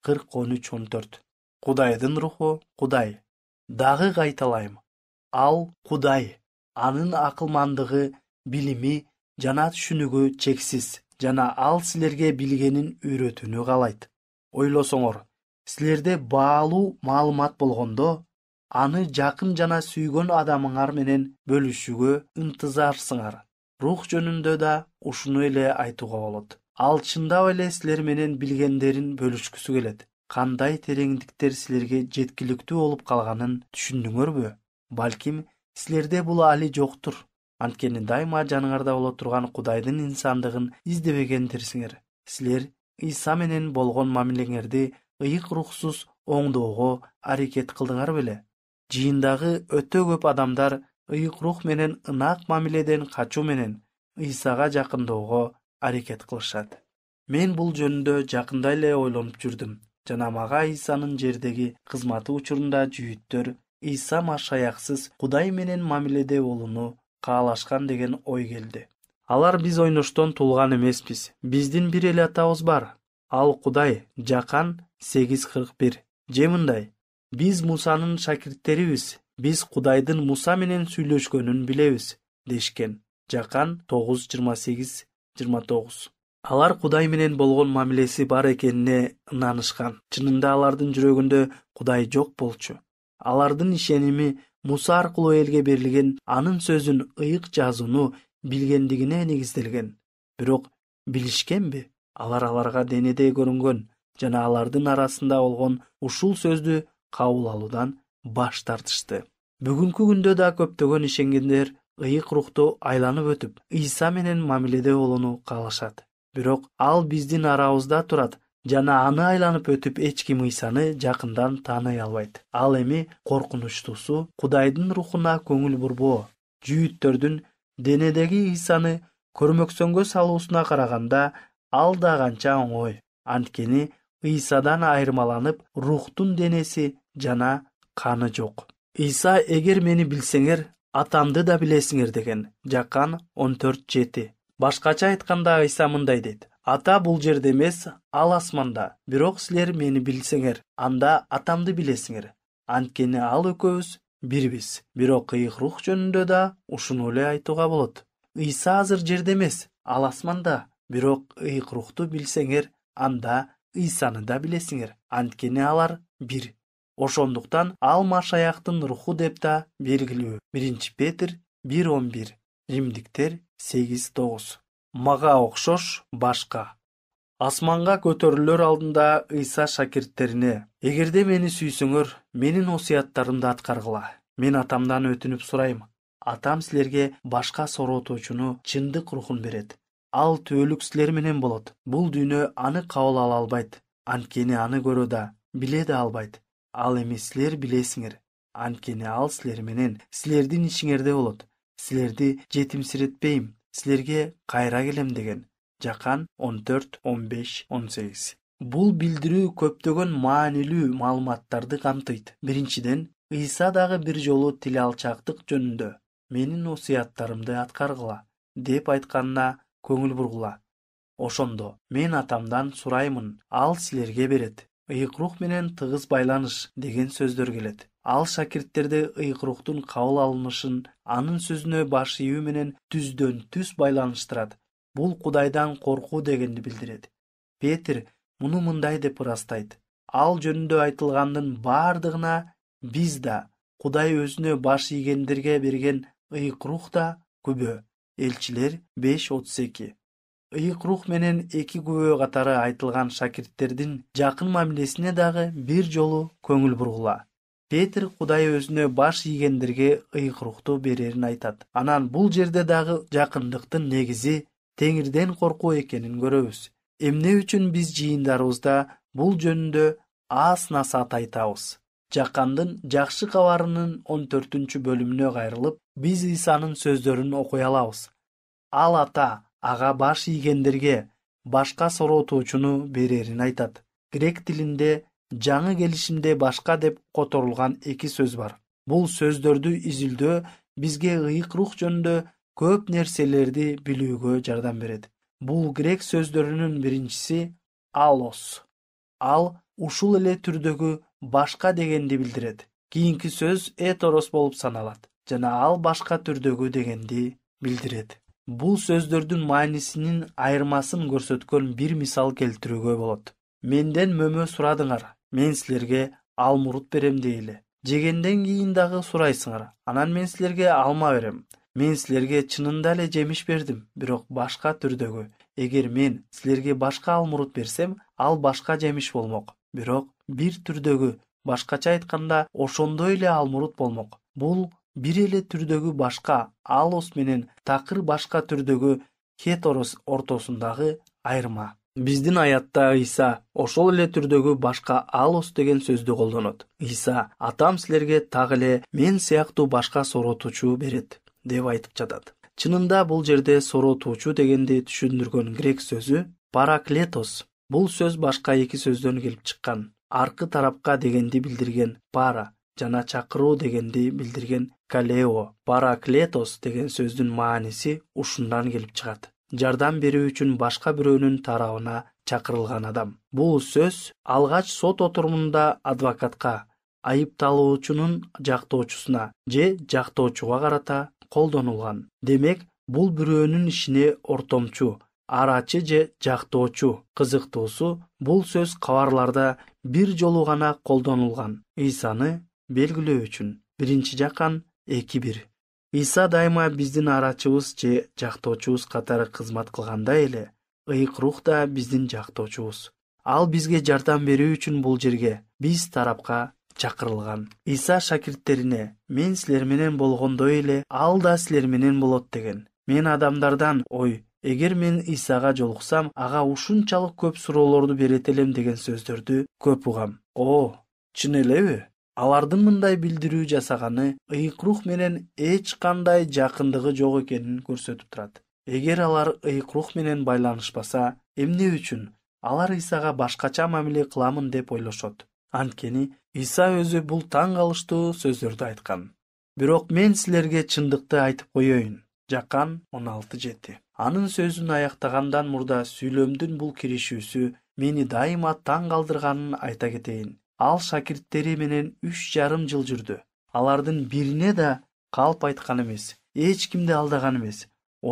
кырк он үч он төрт кудайдын руху кудай дагы кайталайм ал кудай анын акылмандыгы билими жана түшүнүгү чексиз жана ал силерге билгенин үйрөтүүнү каалайт ойлосоңор силерде баалуу маалымат болгондо аны жакын жана сүйгөн адамыңар менен бөлүшүүгө ынтызарсыңар рух жөнүндө да ушуну эле айтууга болот ал чындап эле силер менен билгендерин бөлүшкүсү келет кандай тереңдиктер силерге жеткиликтүү болуп калганын түшүндүңөрбү балким силерде бул али жоктур анткени дайыма жаныңарда боло турган кудайдын инсандыгын издебегендирсиңер силер ыйса менен болгон мамилеңерди ыйык рухсуз оңдоого аракет кылдыңар беле жыйындагы өтө көп адамдар ыйык рух менен ынак мамиледен качуу менен ыйсага жакындоого аракет кылышат мен бул жөнүндө жакында эле ойлонуп жүрдүм жана мага ыйсанын жердеги кызматы учурунда жүйүттөр ыйса машаяксыз кудай менен мамиледе болууну каалашкан деген ой келди алар биз ойноштон туулган эмеспиз биздин бир эле атабыз бар ал кудай жакан сегиз кырк бир же мындай биз мусанын шакирттерибиз биз кудайдын муса менен сүйлөшкөнүн билебиз дешкен жакан тогуз жыйырма сегиз жыйырма тогуз алар кудай менен болгон мамилеси бар экенине ынанышкан чынында алардын жүрөгүндө кудай жок болчу алардын ишеними муса аркылуу элге берилген анын сөзүн ыйык жазууну билгендигине негизделген бирок билишкенби алар аларга денедей көрүнгөн жана алардын арасында болгон ушул сөздү кабыл алуудан баш тартышты бүгүнкү күндө да көптөгөн ишенгендер ыйык рухту айланып өтүп ыйса менен мамиледе болууну каалашат бирок ал биздин арабызда турат жана аны айланып өтүп эч ким ыйсаны жакындан тааный албайт ал эми коркунучтуусу кудайдын рухуна көңүл бурбоо жүйүттөрдүн денедеги ыйсаны көрмөксөнгө салуусуна караганда ал да канча оңой анткени ыйсадан айырмаланып рухтун денеси жана каны жок ыйса эгер мени билсеңер атамды да билесиңер деген жакан он төрт жети башкача айтканда ыйса мындай дейт ата бул жерде эмес ал асманда бирок силер мени билсеңер анда атамды билесиңер анткени ал экөөбүз бирбиз бирок ыйык рух жөнүндө да ушуну эле айтууга болот ыйса азыр жерде эмес ал асманда бирок ыйык рухту билсеңер анда ыйсаны да билесиңер анткени алар бир ошондуктан ал машаяктын руху деп да белгилүү биринчи петр бир он бир римдиктер сегиз тогуз мага окшош башка асманга көтөрүлөр алдында ыйса шакирттерине эгерде мени сүйсөңөр менин осуияттарымды аткаргыла мен атамдан өтүнүп сурайм атам силерге башка соротуучуну чындык рухун берет ал түбөлүк силер менен болот бул дүйнө аны кабыл ала албайт анткени аны көрө да биле да албайт ал эми силер билесиңер анткени ал силер менен силердин ичиңерде болот силерди жетимсиретпейм силерге кайра келем деген жакан он төрт он беш он сегиз бул билдирүү көптөгөн маанилүү маалыматтарды камтыйт биринчиден ыйса дагы бир жолу тил алчаактык жөнүндө менин осуяттарымды аткаргыла деп айтканына көңүл бургула ошондо мен атамдан сураймын ал силерге берет ыйык менен тыгыз байланыш деген сөздөр келет ал шакирттерде ыйык кабыл алынышын анын сөзүнө баш ийүү менен түздөн түз байланыштырат бул кудайдан коркуу дегенди билдирет петир муну мындай деп ырастайт ал жөнүндө айтылгандын бардыгына биз да кудай өзүнө баш ийгендерге берген ыйык рух да күбө элчилер беш отуз эки ыйык рух менен эки күбө катары айтылган шакирттердин жакын мамилесине дагы бир жолу көңүл бургула петр кудай өзүнө баш ийгендерге ыйык рухту берерин айтат анан бул жерде дагы жакындыктын негизи теңирден коркуу экенин көрөбүз эмне үчүн биз жыйындарыбызда бул жөнүндө аз насаат айтабыз жакандын жакшы кабарынын он төртүнчү бөлүмүнө кайрылып биз ыйсанын сөздөрүн окуй алабыз ал ата ага баш ийгендерге башка соротуучуну берерин айтат грек тилинде жаңы келишимде башка деп которулган эки сөз бар бул сөздөрдү изилдөө бизге ыйык рух жөнүндө көп нерселерди билүүгө жардам берет бул грек сөздөрүнүн биринчиси алос ал ушул эле түрдөгү башка дегенди билдирет кийинки сөз эторос болуп саналат жана ал башка түрдөгү дегенди билдирет бул сөздөрдүн маанисинин айырмасын көрсөткөн бир мисал келтирүүгө болот менден мөмө сурадыңар мен силерге алмурут берем дейли жегенден кийин дагы сурайсыңар анан мен силерге алма берем мен силерге чынында эле жемиш бердим бирок башка түрдөгү эгер мен силерге башка алмурут берсем ал башка жемиш болмок бирок бир түрдөгү башкача айтканда ошондой эле алмурут болмок бул бир эле түрдөгү башка алос менен такыр башка түрдөгү хеторос ортосундагы айырма биздин аятта ыйса ошол эле түрдөгү башка алос деген сөздү колдонот ыйса атам силерге так эле мен сыяктуу башка соротуучу берет деп айтып жатат чынында бул жерде соротуучу дегенди түшүндүргөн грек сөзү параклетос бул сөз башка эки сөздөн келип чыккан аркы тарапка дегенди билдирген пара жана чакыруу дегенди билдирген калео параклетос деген сөздүн мааниси ушундан келип чыгат жардам берүү үчүн башка бирөөнүн тарабына чакырылган адам бул сөз алгач сот отурумунда адвокатка айыпталуучунун жактоочусуна же жактоочуга карата колдонулган демек бул бирөөнүн ишине ортомчу арачы же жактоочу кызыктуусу бул сөз кабарларда бир жолу гана колдонулган ыйсаны белгилөө үчүн биринчи жакан эки бир ыйса дайыма биздин арачыбыз же жактоочубуз катары кызмат кылгандай эле ыйык рух да биздин жактоочубуз ал бизге жардам берүү үчүн бул жерге биз тарапка чакырылган ыйса шакирттерине мен силер менен болгондой эле ал да силер менен болот деген мен адамдардан ой эгер мен ыйсага жолуксам ага ушунчалык көп суроолорду берет элем деген сөздөрдү көп угам о чын элеби алардын мындай билдирүү жасаганы ыйык рух менен эч кандай жакындыгы жок экенин көрсөтүп турат эгер алар ыйык рух менен байланышпаса эмне үчүн алар ыйсага башкача мамиле кыламын деп ойлошот анткени иса өзү бул таң калыштуу сөздөрдү айткан бирок мен силерге чындыкты айтып коеюн жакан он алты жети анын сөзүн аяктагандан мурда сүйлөмдүн бул киришүүсү мени дайыма таң калдырганын айта кетейин ал шакирттери менен үч жарым жыл жүрдү алардын бирине да калп айткан эмес эч кимди алдаган эмес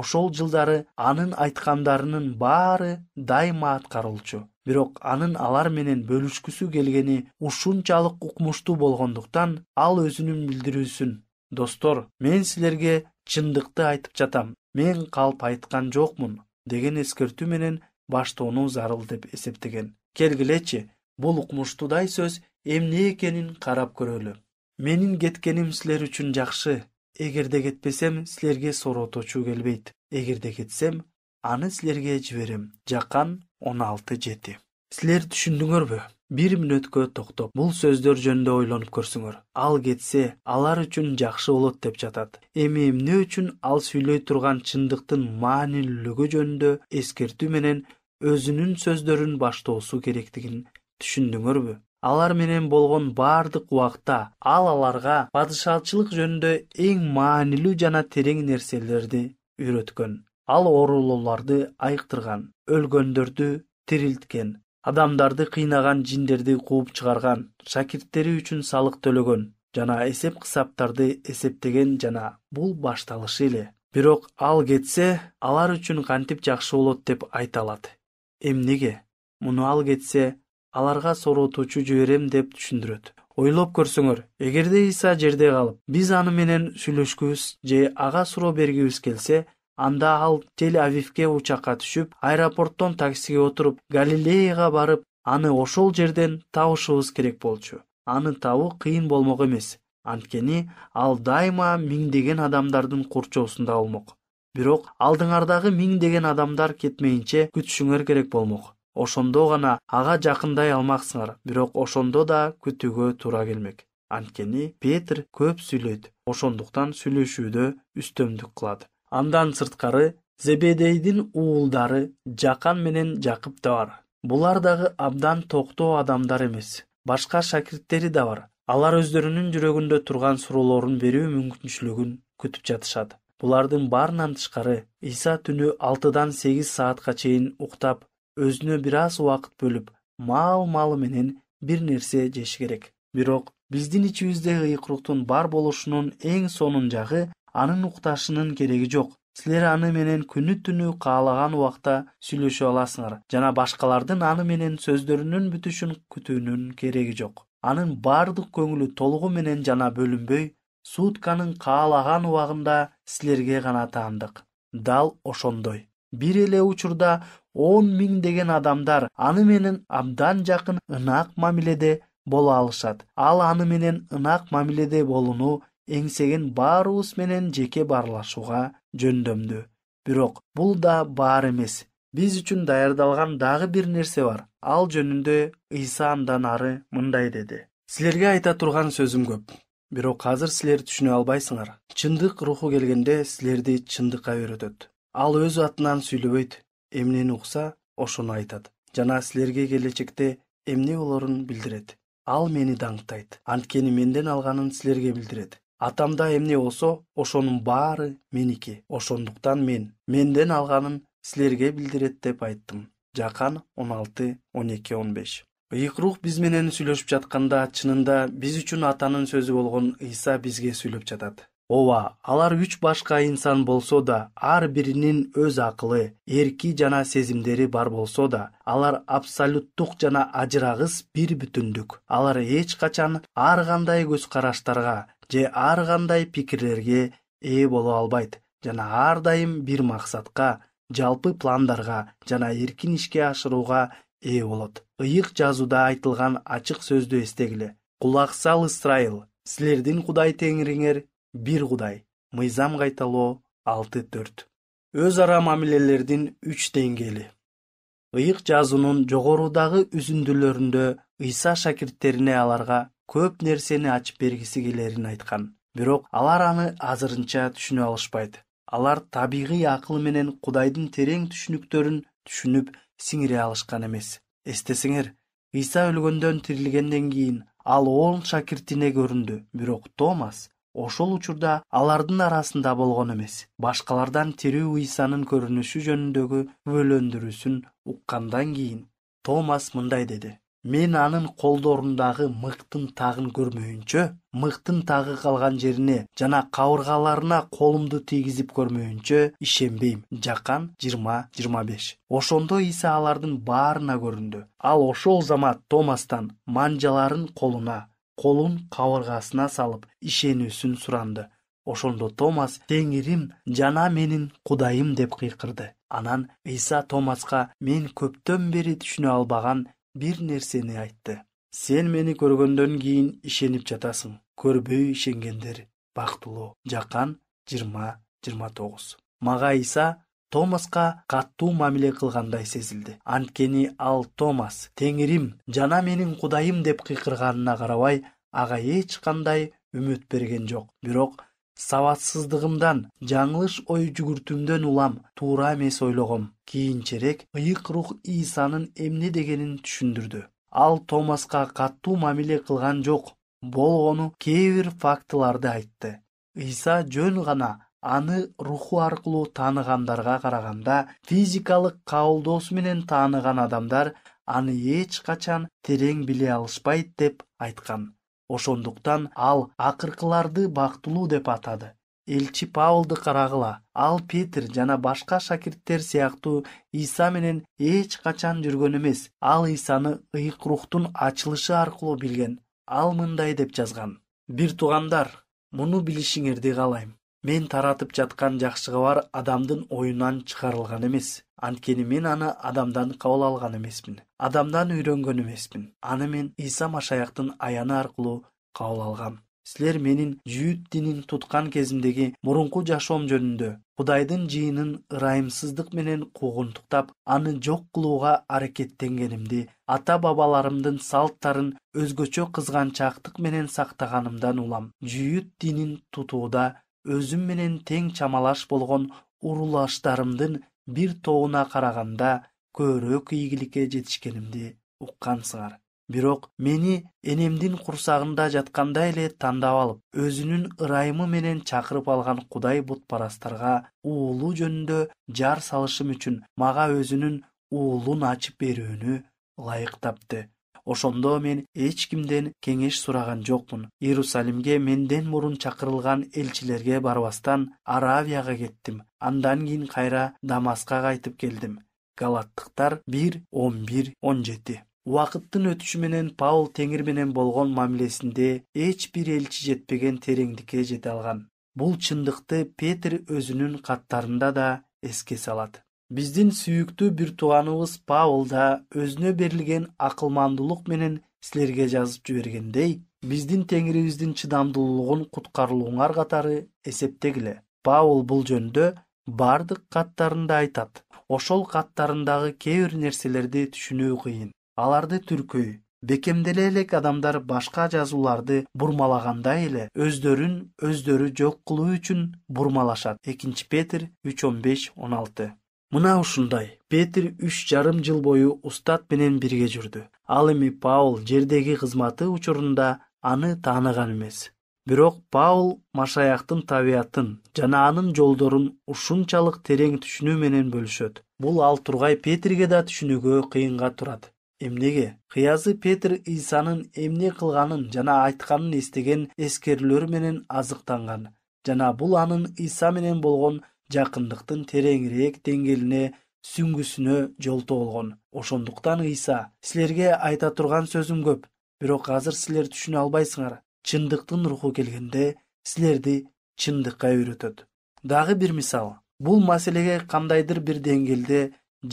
ошол жылдары анын айткандарынын баары дайыма аткарылчу бирок анын алар менен бөлүшкүсү келгени ушунчалык укмуштуу болгондуктан ал өзүнүн билдирүүсүн достор мен силерге чындыкты айтып жатам мен калп айткан жокмун деген эскертүү менен баштоону зарыл деп эсептеген келгилечи бул укмуштуудай сөз эмне экенин карап көрөлү менин кеткеним силер үчүн жакшы эгерде кетпесем силерге сороточу келбейт эгерде кетсем аны силерге жиберем жакан он алты жети силер түшүндүңөрбү бир мүнөткө токтоп бул сөздөр жөнүндө ойлонуп көрсөңөр ал кетсе алар үчүн жакшы болот деп жатат эми эмне үчүн ал сүйлөй турган чындыктын маанилүүлүгү жөнүндө эскертүү менен өзүнүн сөздөрүн баштоосу керектигин түшүндүңөрбү алар менен болгон бардык убакта ал аларга падышачылык жөнүндө эң маанилүү жана терең нерселерди үйрөткөн ал оорулууларды айыктырган өлгөндөрдү тирилткен адамдарды кыйнаган жиндерди кууп чыгарган шакирттери үчүн салык төлөгөн жана эсеп кысаптарды эсептеген жана бул башталышы эле бирок ал кетсе алар үчүн кантип жакшы болот деп айта алат эмнеге муну ал кетсе аларга соротуучу жиберем деп түшүндүрөт ойлоп көрсөңөр эгерде иса жерде калып биз аны менен сүйлөшкүбүз же ага суроо бергибиз келсе анда ал тель авивке учакка түшүп аэропорттон таксиге отуруп галилеяга барып аны ошол жерден табышыбыз керек болчу аны табуу кыйын болмок эмес анткени ал дайыма миңдеген адамдардын курчоосунда болмок бирок алдыңардагы миңдеген адамдар кетмейинче күтүшүңөр керек болмок ошондо гана ага жакындай алмаксыңар бирок ошондо да күтүүгө туура келмек анткени петр көп сүйлөйт ошондуктан сүйлөшүүдө үстөмдүк кылат андан сырткары зебедейдин уулдары жакан менен жакып да бар булар дагы абдан токтоо адамдар эмес башка шакирттери да бар алар өздөрүнүн жүрөгүндө турган суроолорун берүү мүмкүнчүлүгүн күтүп жатышат булардын баарынан тышкары ыйса түнү алтыдан сегиз саатка чейин уктап өзүнө бир аз убакыт бөлүп маал маалы менен бир нерсе жеши керек бирок биздин ичибизде ыйкуруктун бар болушунун эң сонун жагы анын укташынын кереги жок силер аны менен күнү түнү каалаган убакта сүйлөшө аласыңар жана башкалардын аны менен сөздөрүнүн бүтүшүн күтүүнүн кереги жок анын бардык көңүлү толугу менен жана бөлүнбөй сутканын каалаган убагында силерге гана таандык дал ошондой бир эле учурда он миң деген адамдар аны менен абдан жакын ынак мамиледе боло алышат ал аны менен ынак мамиледе болууну эңсеген баарыбыз менен жеке баарлашууга жөндөмдүү бирок бул да баары эмес биз үчүн даярдалган дагы бир нерсе бар ал жөнүндө ыйса андан ары мындай деди силерге айта турган сөзүм көп бирок азыр силер түшүнө албайсыңар чындык руху келгенде силерди чындыкка үйрөтөт ал өз атынан сүйлөбөйт эмнени укса ошону айтат жана силерге келечекте эмне болорун билдирет ал мени даңктайт анткени менден алганын силерге билдирет атамда эмне болсо ошонун баары меники ошондуктан мен менден алганын силерге билдирет деп айттым жакан он алты он эки он беш ыйык рух биз менен сүйлөшүп жатканда чынында биз үчүн атанын сөзү болгон ыйса бизге сүйлөп жатат ооба алар үч башка инсан болсо да ар биринин өз акылы эрки жана сезимдери бар болсо да алар абсолюттук жана ажырагыс бир бүтүндүк алар эч качан ар кандай көз караштарга же ар кандай пикирлерге ээ боло албайт жана ар дайым бир максатка жалпы пландарга жана эркин ишке ашырууга ээ болот ыйык жазууда айтылган ачык сөздү эстегиле кулак сал ысрайыл силердин кудай теңириңер бир кудай мыйзам кайталоо алты төрт өз ара мамилелердин үч деңгээли ыйык жазуунун жогорудагы үзүндүлөрүндө ыйса шакирттерине аларга көп нерсени ачып бергиси келерин айткан бирок алар аны азырынча түшүнө алышпайт алар табигый акыл менен кудайдын терең түшүнүктөрүн түшүнүп сиңире алышкан эмес эстесеңер ыйса өлгөндөн тирилгенден кийин ал он шакиртине көрүндү бирок томас ошол учурда алардын арасында болгон эмес башкалардан тирүү ыйсанын көрүнүшү жөнүндөгү күбөлөндүрүүсүн уккандан кийин томас мындай деди мен анын колдорундагы мыктын тагын көрмөйүнчө мыктын тагы калган жерине жана кабыргаларына колумду тийгизип көрмөйүнчө ишенбейм жакан жыйырма жыйырма беш ошондо ыйса алардын баарына көрүндү ал ошол замат томастан манжаларын колуна колун кабыргасына салып ишенүүсүн суранды ошондо томас теңирим жана менин кудайым деп кыйкырды анан ыйса томаска мен көптөн бери түшүнө албаган бир нерсени айтты сен мени көргөндөн кийин ишенип жатасың көрбөй ишенгендер бактылуу жакан жыйырма жыйырма тогуз мага ыйса томаска катуу мамиле кылгандай сезилди анткени ал томас теңирим жана менин кудайым деп кыйкырганына карабай ага эч кандай үмүт берген жок бирок сабатсыздыгымдан жаңылыш ой жүгүртүүмдөн улам туура эмес ойлогом кийинчерээк ыйык рух ийсанын эмне дегенин түшүндүрдү ал томаска катуу мамиле кылган жок болгону кээ бир фактыларды айтты ыйса жөн гана аны руху аркылуу тааныгандарга караганда физикалык кабылдоосу менен тааныган адамдар аны эч качан терең биле алышпайт деп айткан ошондуктан ал акыркыларды бактылуу деп атады элчи павлды карагыла ал петир жана башка шакирттер сыяктуу иса менен эч качан жүргөн эмес ал ийсаны ыйык рухтун ачылышы аркылуу билген ал мындай деп жазган бир туугандар муну билишиңерди каалайм мен таратып жаткан жакшы кабар адамдын оюнан чыгарылган эмес анткени мен аны адамдан кабыл алган эмесмин адамдан үйрөнгөн эмесмин аны мен иса машаяктын аяны аркылуу кабыл алгам силер менин жүйүт динин туткан кезимдеги мурунку жашоом жөнүндө кудайдын жыйынын ырайымсыздык менен куугунтуктап аны жок кылууга аракеттенгенимди ата бабаларымдын салттарын өзгөчө кызганчаактык менен сактаганымдан улам жүйүт динин тутууда өзүм менен тең чамалаш болгон урулаштарымдын бир тобуна караганда көбүрөөк ийгиликке жетишкенимди уккансыңар бирок мени энемдин курсагында жаткандай эле тандап алып өзүнүн ырайымы менен чакырып алган кудай бутпарастарга уулу жөнүндө жар салышым үчүн мага өзүнүн уулун ачып берүүнү ылайык тапты ошондо мен эч кимден кеңеш сураган жокмун иерусалимге менден мурун чакырылган элчилерге барбастан аравияга кеттим андан кийин кайра дамаска кайтып келдим галаттыктар бир он бир он жети убакыттын өтүшү менен пауэл теңир менен болгон мамилесинде эч бир элчи жетпеген тереңдикке жете алган бул чындыкты петр өзүнүн каттарында да эске салат биздин сүйүктүү бир тууганыбыз паэлда өзүнө берилген акылмандуулук менен силерге жазып жибергендей биздин теңирибиздин чыдамдуулугун куткарлууңар катары эсептегиле пауэл бул жөнүндө бардык каттарында айтат ошол каттарындагы кээ бир нерселерди түшүнүү кыйын аларды түркүй бекемделе элек адамдар башка жазууларды бурмалагандай эле өздөрүн өздөрү жок кылуу үчүн бурмалашат экинчи петир үч он беш он алты мына ушундай петир үч жарым жыл бою устат менен бирге жүрдү ал эми пауэл жердеги кызматы учурунда аны тааныган эмес бирок пауэл машаяктын табиятын жана анын жолдорун ушунчалык терең түшүнүү менен бөлүшөт бул ал тургай петирге да түшүнүүгө кыйынга турат эмнеге кыязы петр ыйсанын эмне кылганын жана айтканын эстеген эскерүүлөр менен азыктанган жана бул анын ыйса менен болгон жакындыктын тереңирээк деңгээлине сүңгүсүнө жолтоо болгон ошондуктан ыйса силерге айта турган сөзүм көп бирок азыр силер түшүнө албайсыңар чындыктын руху келгенде силерди чындыкка үйрөтөт дагы бир мисал бул маселеге кандайдыр бир деңгээлде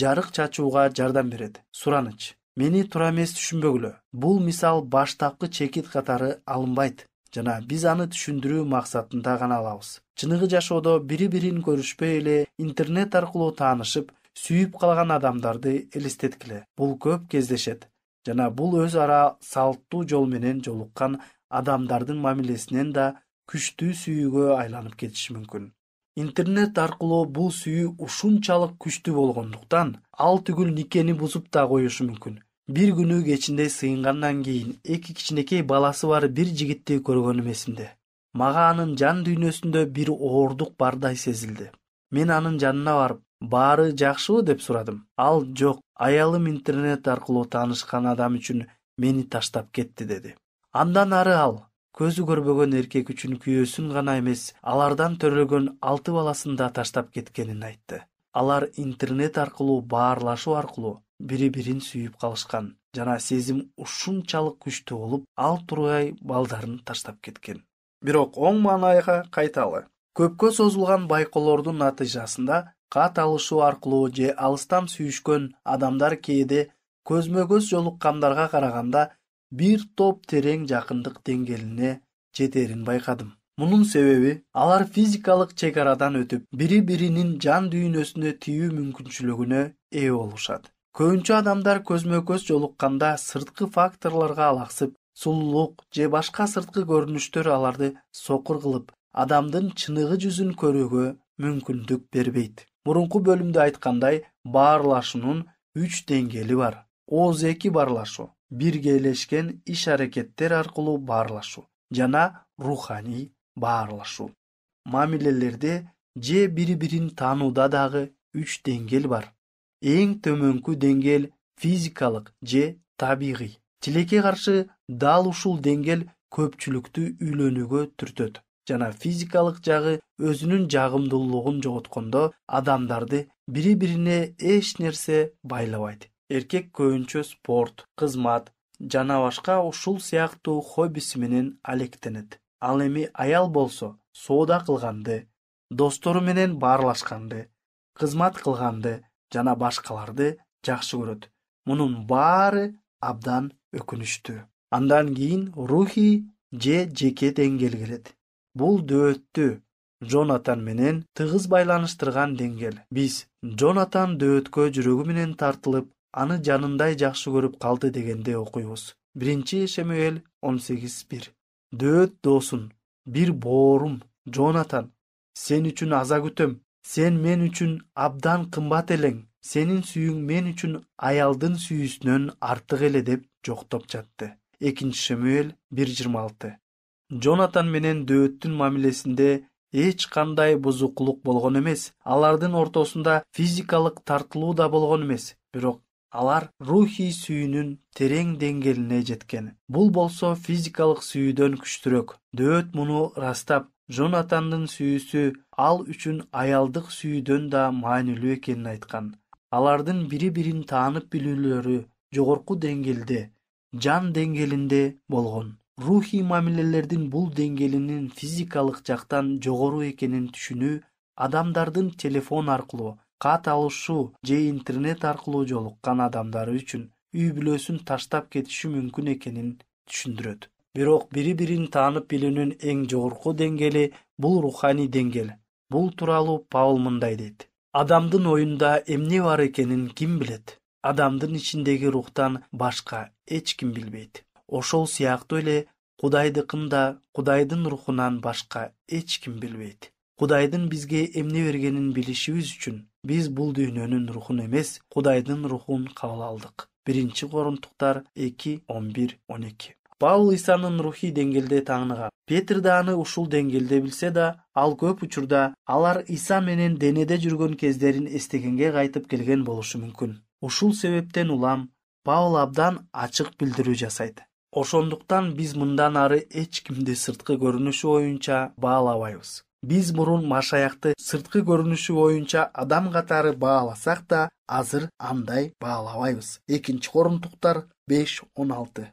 жарык чачууга жардам берет сураныч мени туура эмес түшүнбөгүлө бул мисал баштапкы чекит катары алынбайт жана биз аны түшүндүрүү максатында гана алабыз чыныгы жашоодо бири бирин көрүшпөй эле интернет аркылуу таанышып сүйүп калган адамдарды элестеткиле бул көп кездешет жана бул өз ара салттуу жол менен жолуккан адамдардын мамилесинен да күчтүү сүйүүгө айланып кетиши мүмкүн интернет аркылуу бул сүйүү ушунчалык күчтүү болгондуктан ал түгүл никени бузуп да коюшу мүмкүн бир күнү кечинде сыйынгандан кийин эки кичинекей баласы бар бир жигитти көргөнүм эсимде мага анын жан дүйнөсүндө бир оордук бардай сезилди мен анын жанына барып баары жакшыбы деп сурадым ал жок аялым интернет аркылуу таанышкан адам үчүн мени таштап кетти деди андан ары ал көзү көрбөгөн эркек үчүн күйөөсүн гана эмес алардан төрөлгөн алты баласын да таштап кеткенин айтты алар интернет аркылуу баарлашуу аркылуу бири бирин сүйүп калышкан жана сезим ушунчалык күчтүү болуп ал тургай балдарын таштап кеткен бирок оң маанайга кайталы көпкө созулган байкоолордун натыйжасында кат алышуу аркылуу же алыстан сүйүшкөн адамдар кээде көзмө көз жолуккандарга караганда бир топ терең жакындык деңгээлине жетерин байкадым мунун себеби алар физикалык чек арадан өтүп бири биринин жан дүйнөсүнө тийүү мүмкүнчүлүгүнө ээ болушат көбүнчө адамдар көзмө көз жолукканда сырткы факторлорго алаксып сулуулук же башка сырткы көрүнүштөр аларды сокур кылып адамдын чыныгы жүзүн көрүүгө мүмкүндүк бербейт мурунку бөлүмдө айткандай баарлашуунун үч деңгээли бар ооз эки баарлашуу биргелешкен иш аракеттер аркылуу баарлашуу жана руханий баарлашуу мамилелерде же бири бирин таанууда дагы үч деңгээл бар эң төмөнкү деңгээл физикалык же табигый тилекке каршы дал ушул деңгээл көпчүлүктү үйлөнүүгө түртөт жана физикалык жагы өзүнүн жагымдуулугун жоготкондо адамдарды бири бирине эч нерсе байлабайт эркек көбүнчө спорт кызмат жана башка ушул сыяктуу хоббиси менен алектенет ал эми аял болсо соода кылганды достору менен баарлашканды кызмат кылганды жана башкаларды жакшы көрөт мунун баары абдан өкүнүчтүү андан кийин рухий же жеке деңгээл келет бул дөөттү джонатан менен тыгыз байланыштырган деңгээл биз джонатан дөөткө жүрөгү менен тартылып аны жанындай жакшы көрүп калды дегенди окуйбуз биринчи эшемюэль он сегиз бир дөөт досум бир боорум жонатан сен үчүн аза күтөм сен мен үчүн абдан кымбат элең сенин сүйүүң мен үчүн аялдын сүйүүсүнөн артык эле деп жоктоп жатты экинчи шемуэль бир жыйырма алты джонатан менен дөөттүн мамилесинде эч кандай бузукулук болгон эмес алардын ортосунда физикалык тартылуу да болгон эмес бирок алар рухий сүйүүнүн терең деңгээлине жеткен бул болсо физикалык сүйүүдөн күчтүүрөк дөөт муну ырастап жонатандын сүйүүсү ал үчүн аялдык сүйүүдөн да маанилүү экенин айткан алардын бири бирин таанып билүүлөрү жогорку деңгээлде жан деңгээлинде болгон рухий мамилелердин бул деңгээлинин физикалык жактан жогору экенин түшүнүү адамдардын телефон аркылуу кат алышуу же интернет аркылуу жолуккан адамдары үчүн үй бүлөсүн таштап кетиши мүмкүн экенин түшүндүрөт бирок бири бирин таанып билүүнүн эң жогорку деңгээли бул руханий деңгээл бул тууралуу павыл мындай дейт адамдын оюнда эмне бар экенин ким билет адамдын ичиндеги рухтан башка эч ким билбейт ошол сыяктуу эле кудайдыкын да кудайдын рухунан башка эч ким билбейт кудайдын бизге эмне бергенин билишибиз үчүн биз бул дүйнөнүн рухун эмес кудайдын рухун кабыл алдык биринчи корунтуктар эки он бир он эки паул исаны рухий деңгээлде тааныган петир да аны ушул деңгээлде билсе да ал көп учурда алар иса менен денеде жүргөн кездерин эстегенге кайтып келген болушу мүмкүн ушул себептен улам пауыл абдан ачык билдирүү жасайт ошондуктан биз мындан ары эч кимди сырткы көрүнүшү боюнча баалабайбыз биз мурун машаякты сырткы көрүнүшү боюнча адам катары бааласак да азыр андай баалабайбыз экинчи корунтуктар беш он алты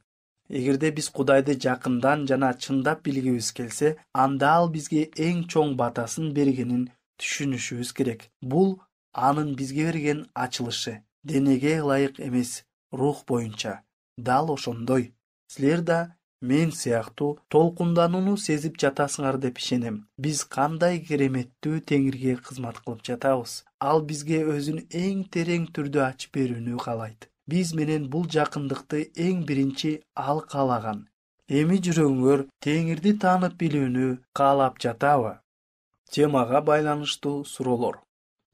эгерде биз кудайды жакындан жана чындап билгибиз келсе анда ал бизге эң чоң батасын бергенин түшүнүшүбүз керек бул анын бизге берген ачылышы денеге ылайык эмес рух боюнча дал ошондой силер да мен сыяктуу толкундануну сезип жатасыңар деп ишенем биз кандай кереметтүү теңирге кызмат кылып жатабыз ал бизге өзүн эң терең түрдө ачып берүүнү каалайт биз менен бул жакындыкты эң биринчи ал каалаган эми жүрөгүңөр теңирди таанып билүүнү каалап жатабы темага байланыштуу суроолор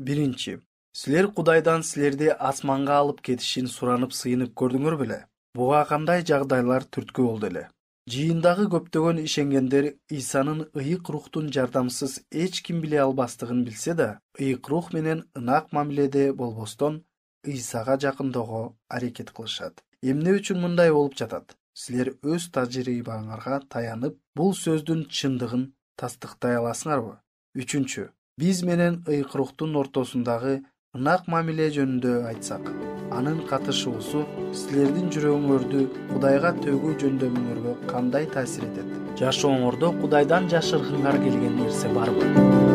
биринчи силер кудайдан силерди асманга алып кетишин суранып сыйынып көрдүңөр беле буга кандай жагдайлар түрткү болду эле жыйындагы көптөгөн ишенгендер ыйсанын ыйык рухтун жардамсыз эч ким биле албастыгын билсе да ыйык рух менен ынак мамиледе болбостон ыйсага жакындоого аракет кылышат эмне үчүн мындай болуп жатат силер өз тажрыйбаңарга таянып бул сөздүн чындыгын тастыктай аласыңарбы үчүнчү биз менен ыйкыруктун ортосундагы ынак мамиле жөнүндө айтсак анын катышуусу силердин жүрөгүңөрдү кудайга төгүү жөндөмүңөргө кандай таасир этет жашооңордо кудайдан жашыргыңар келген нерсе барбы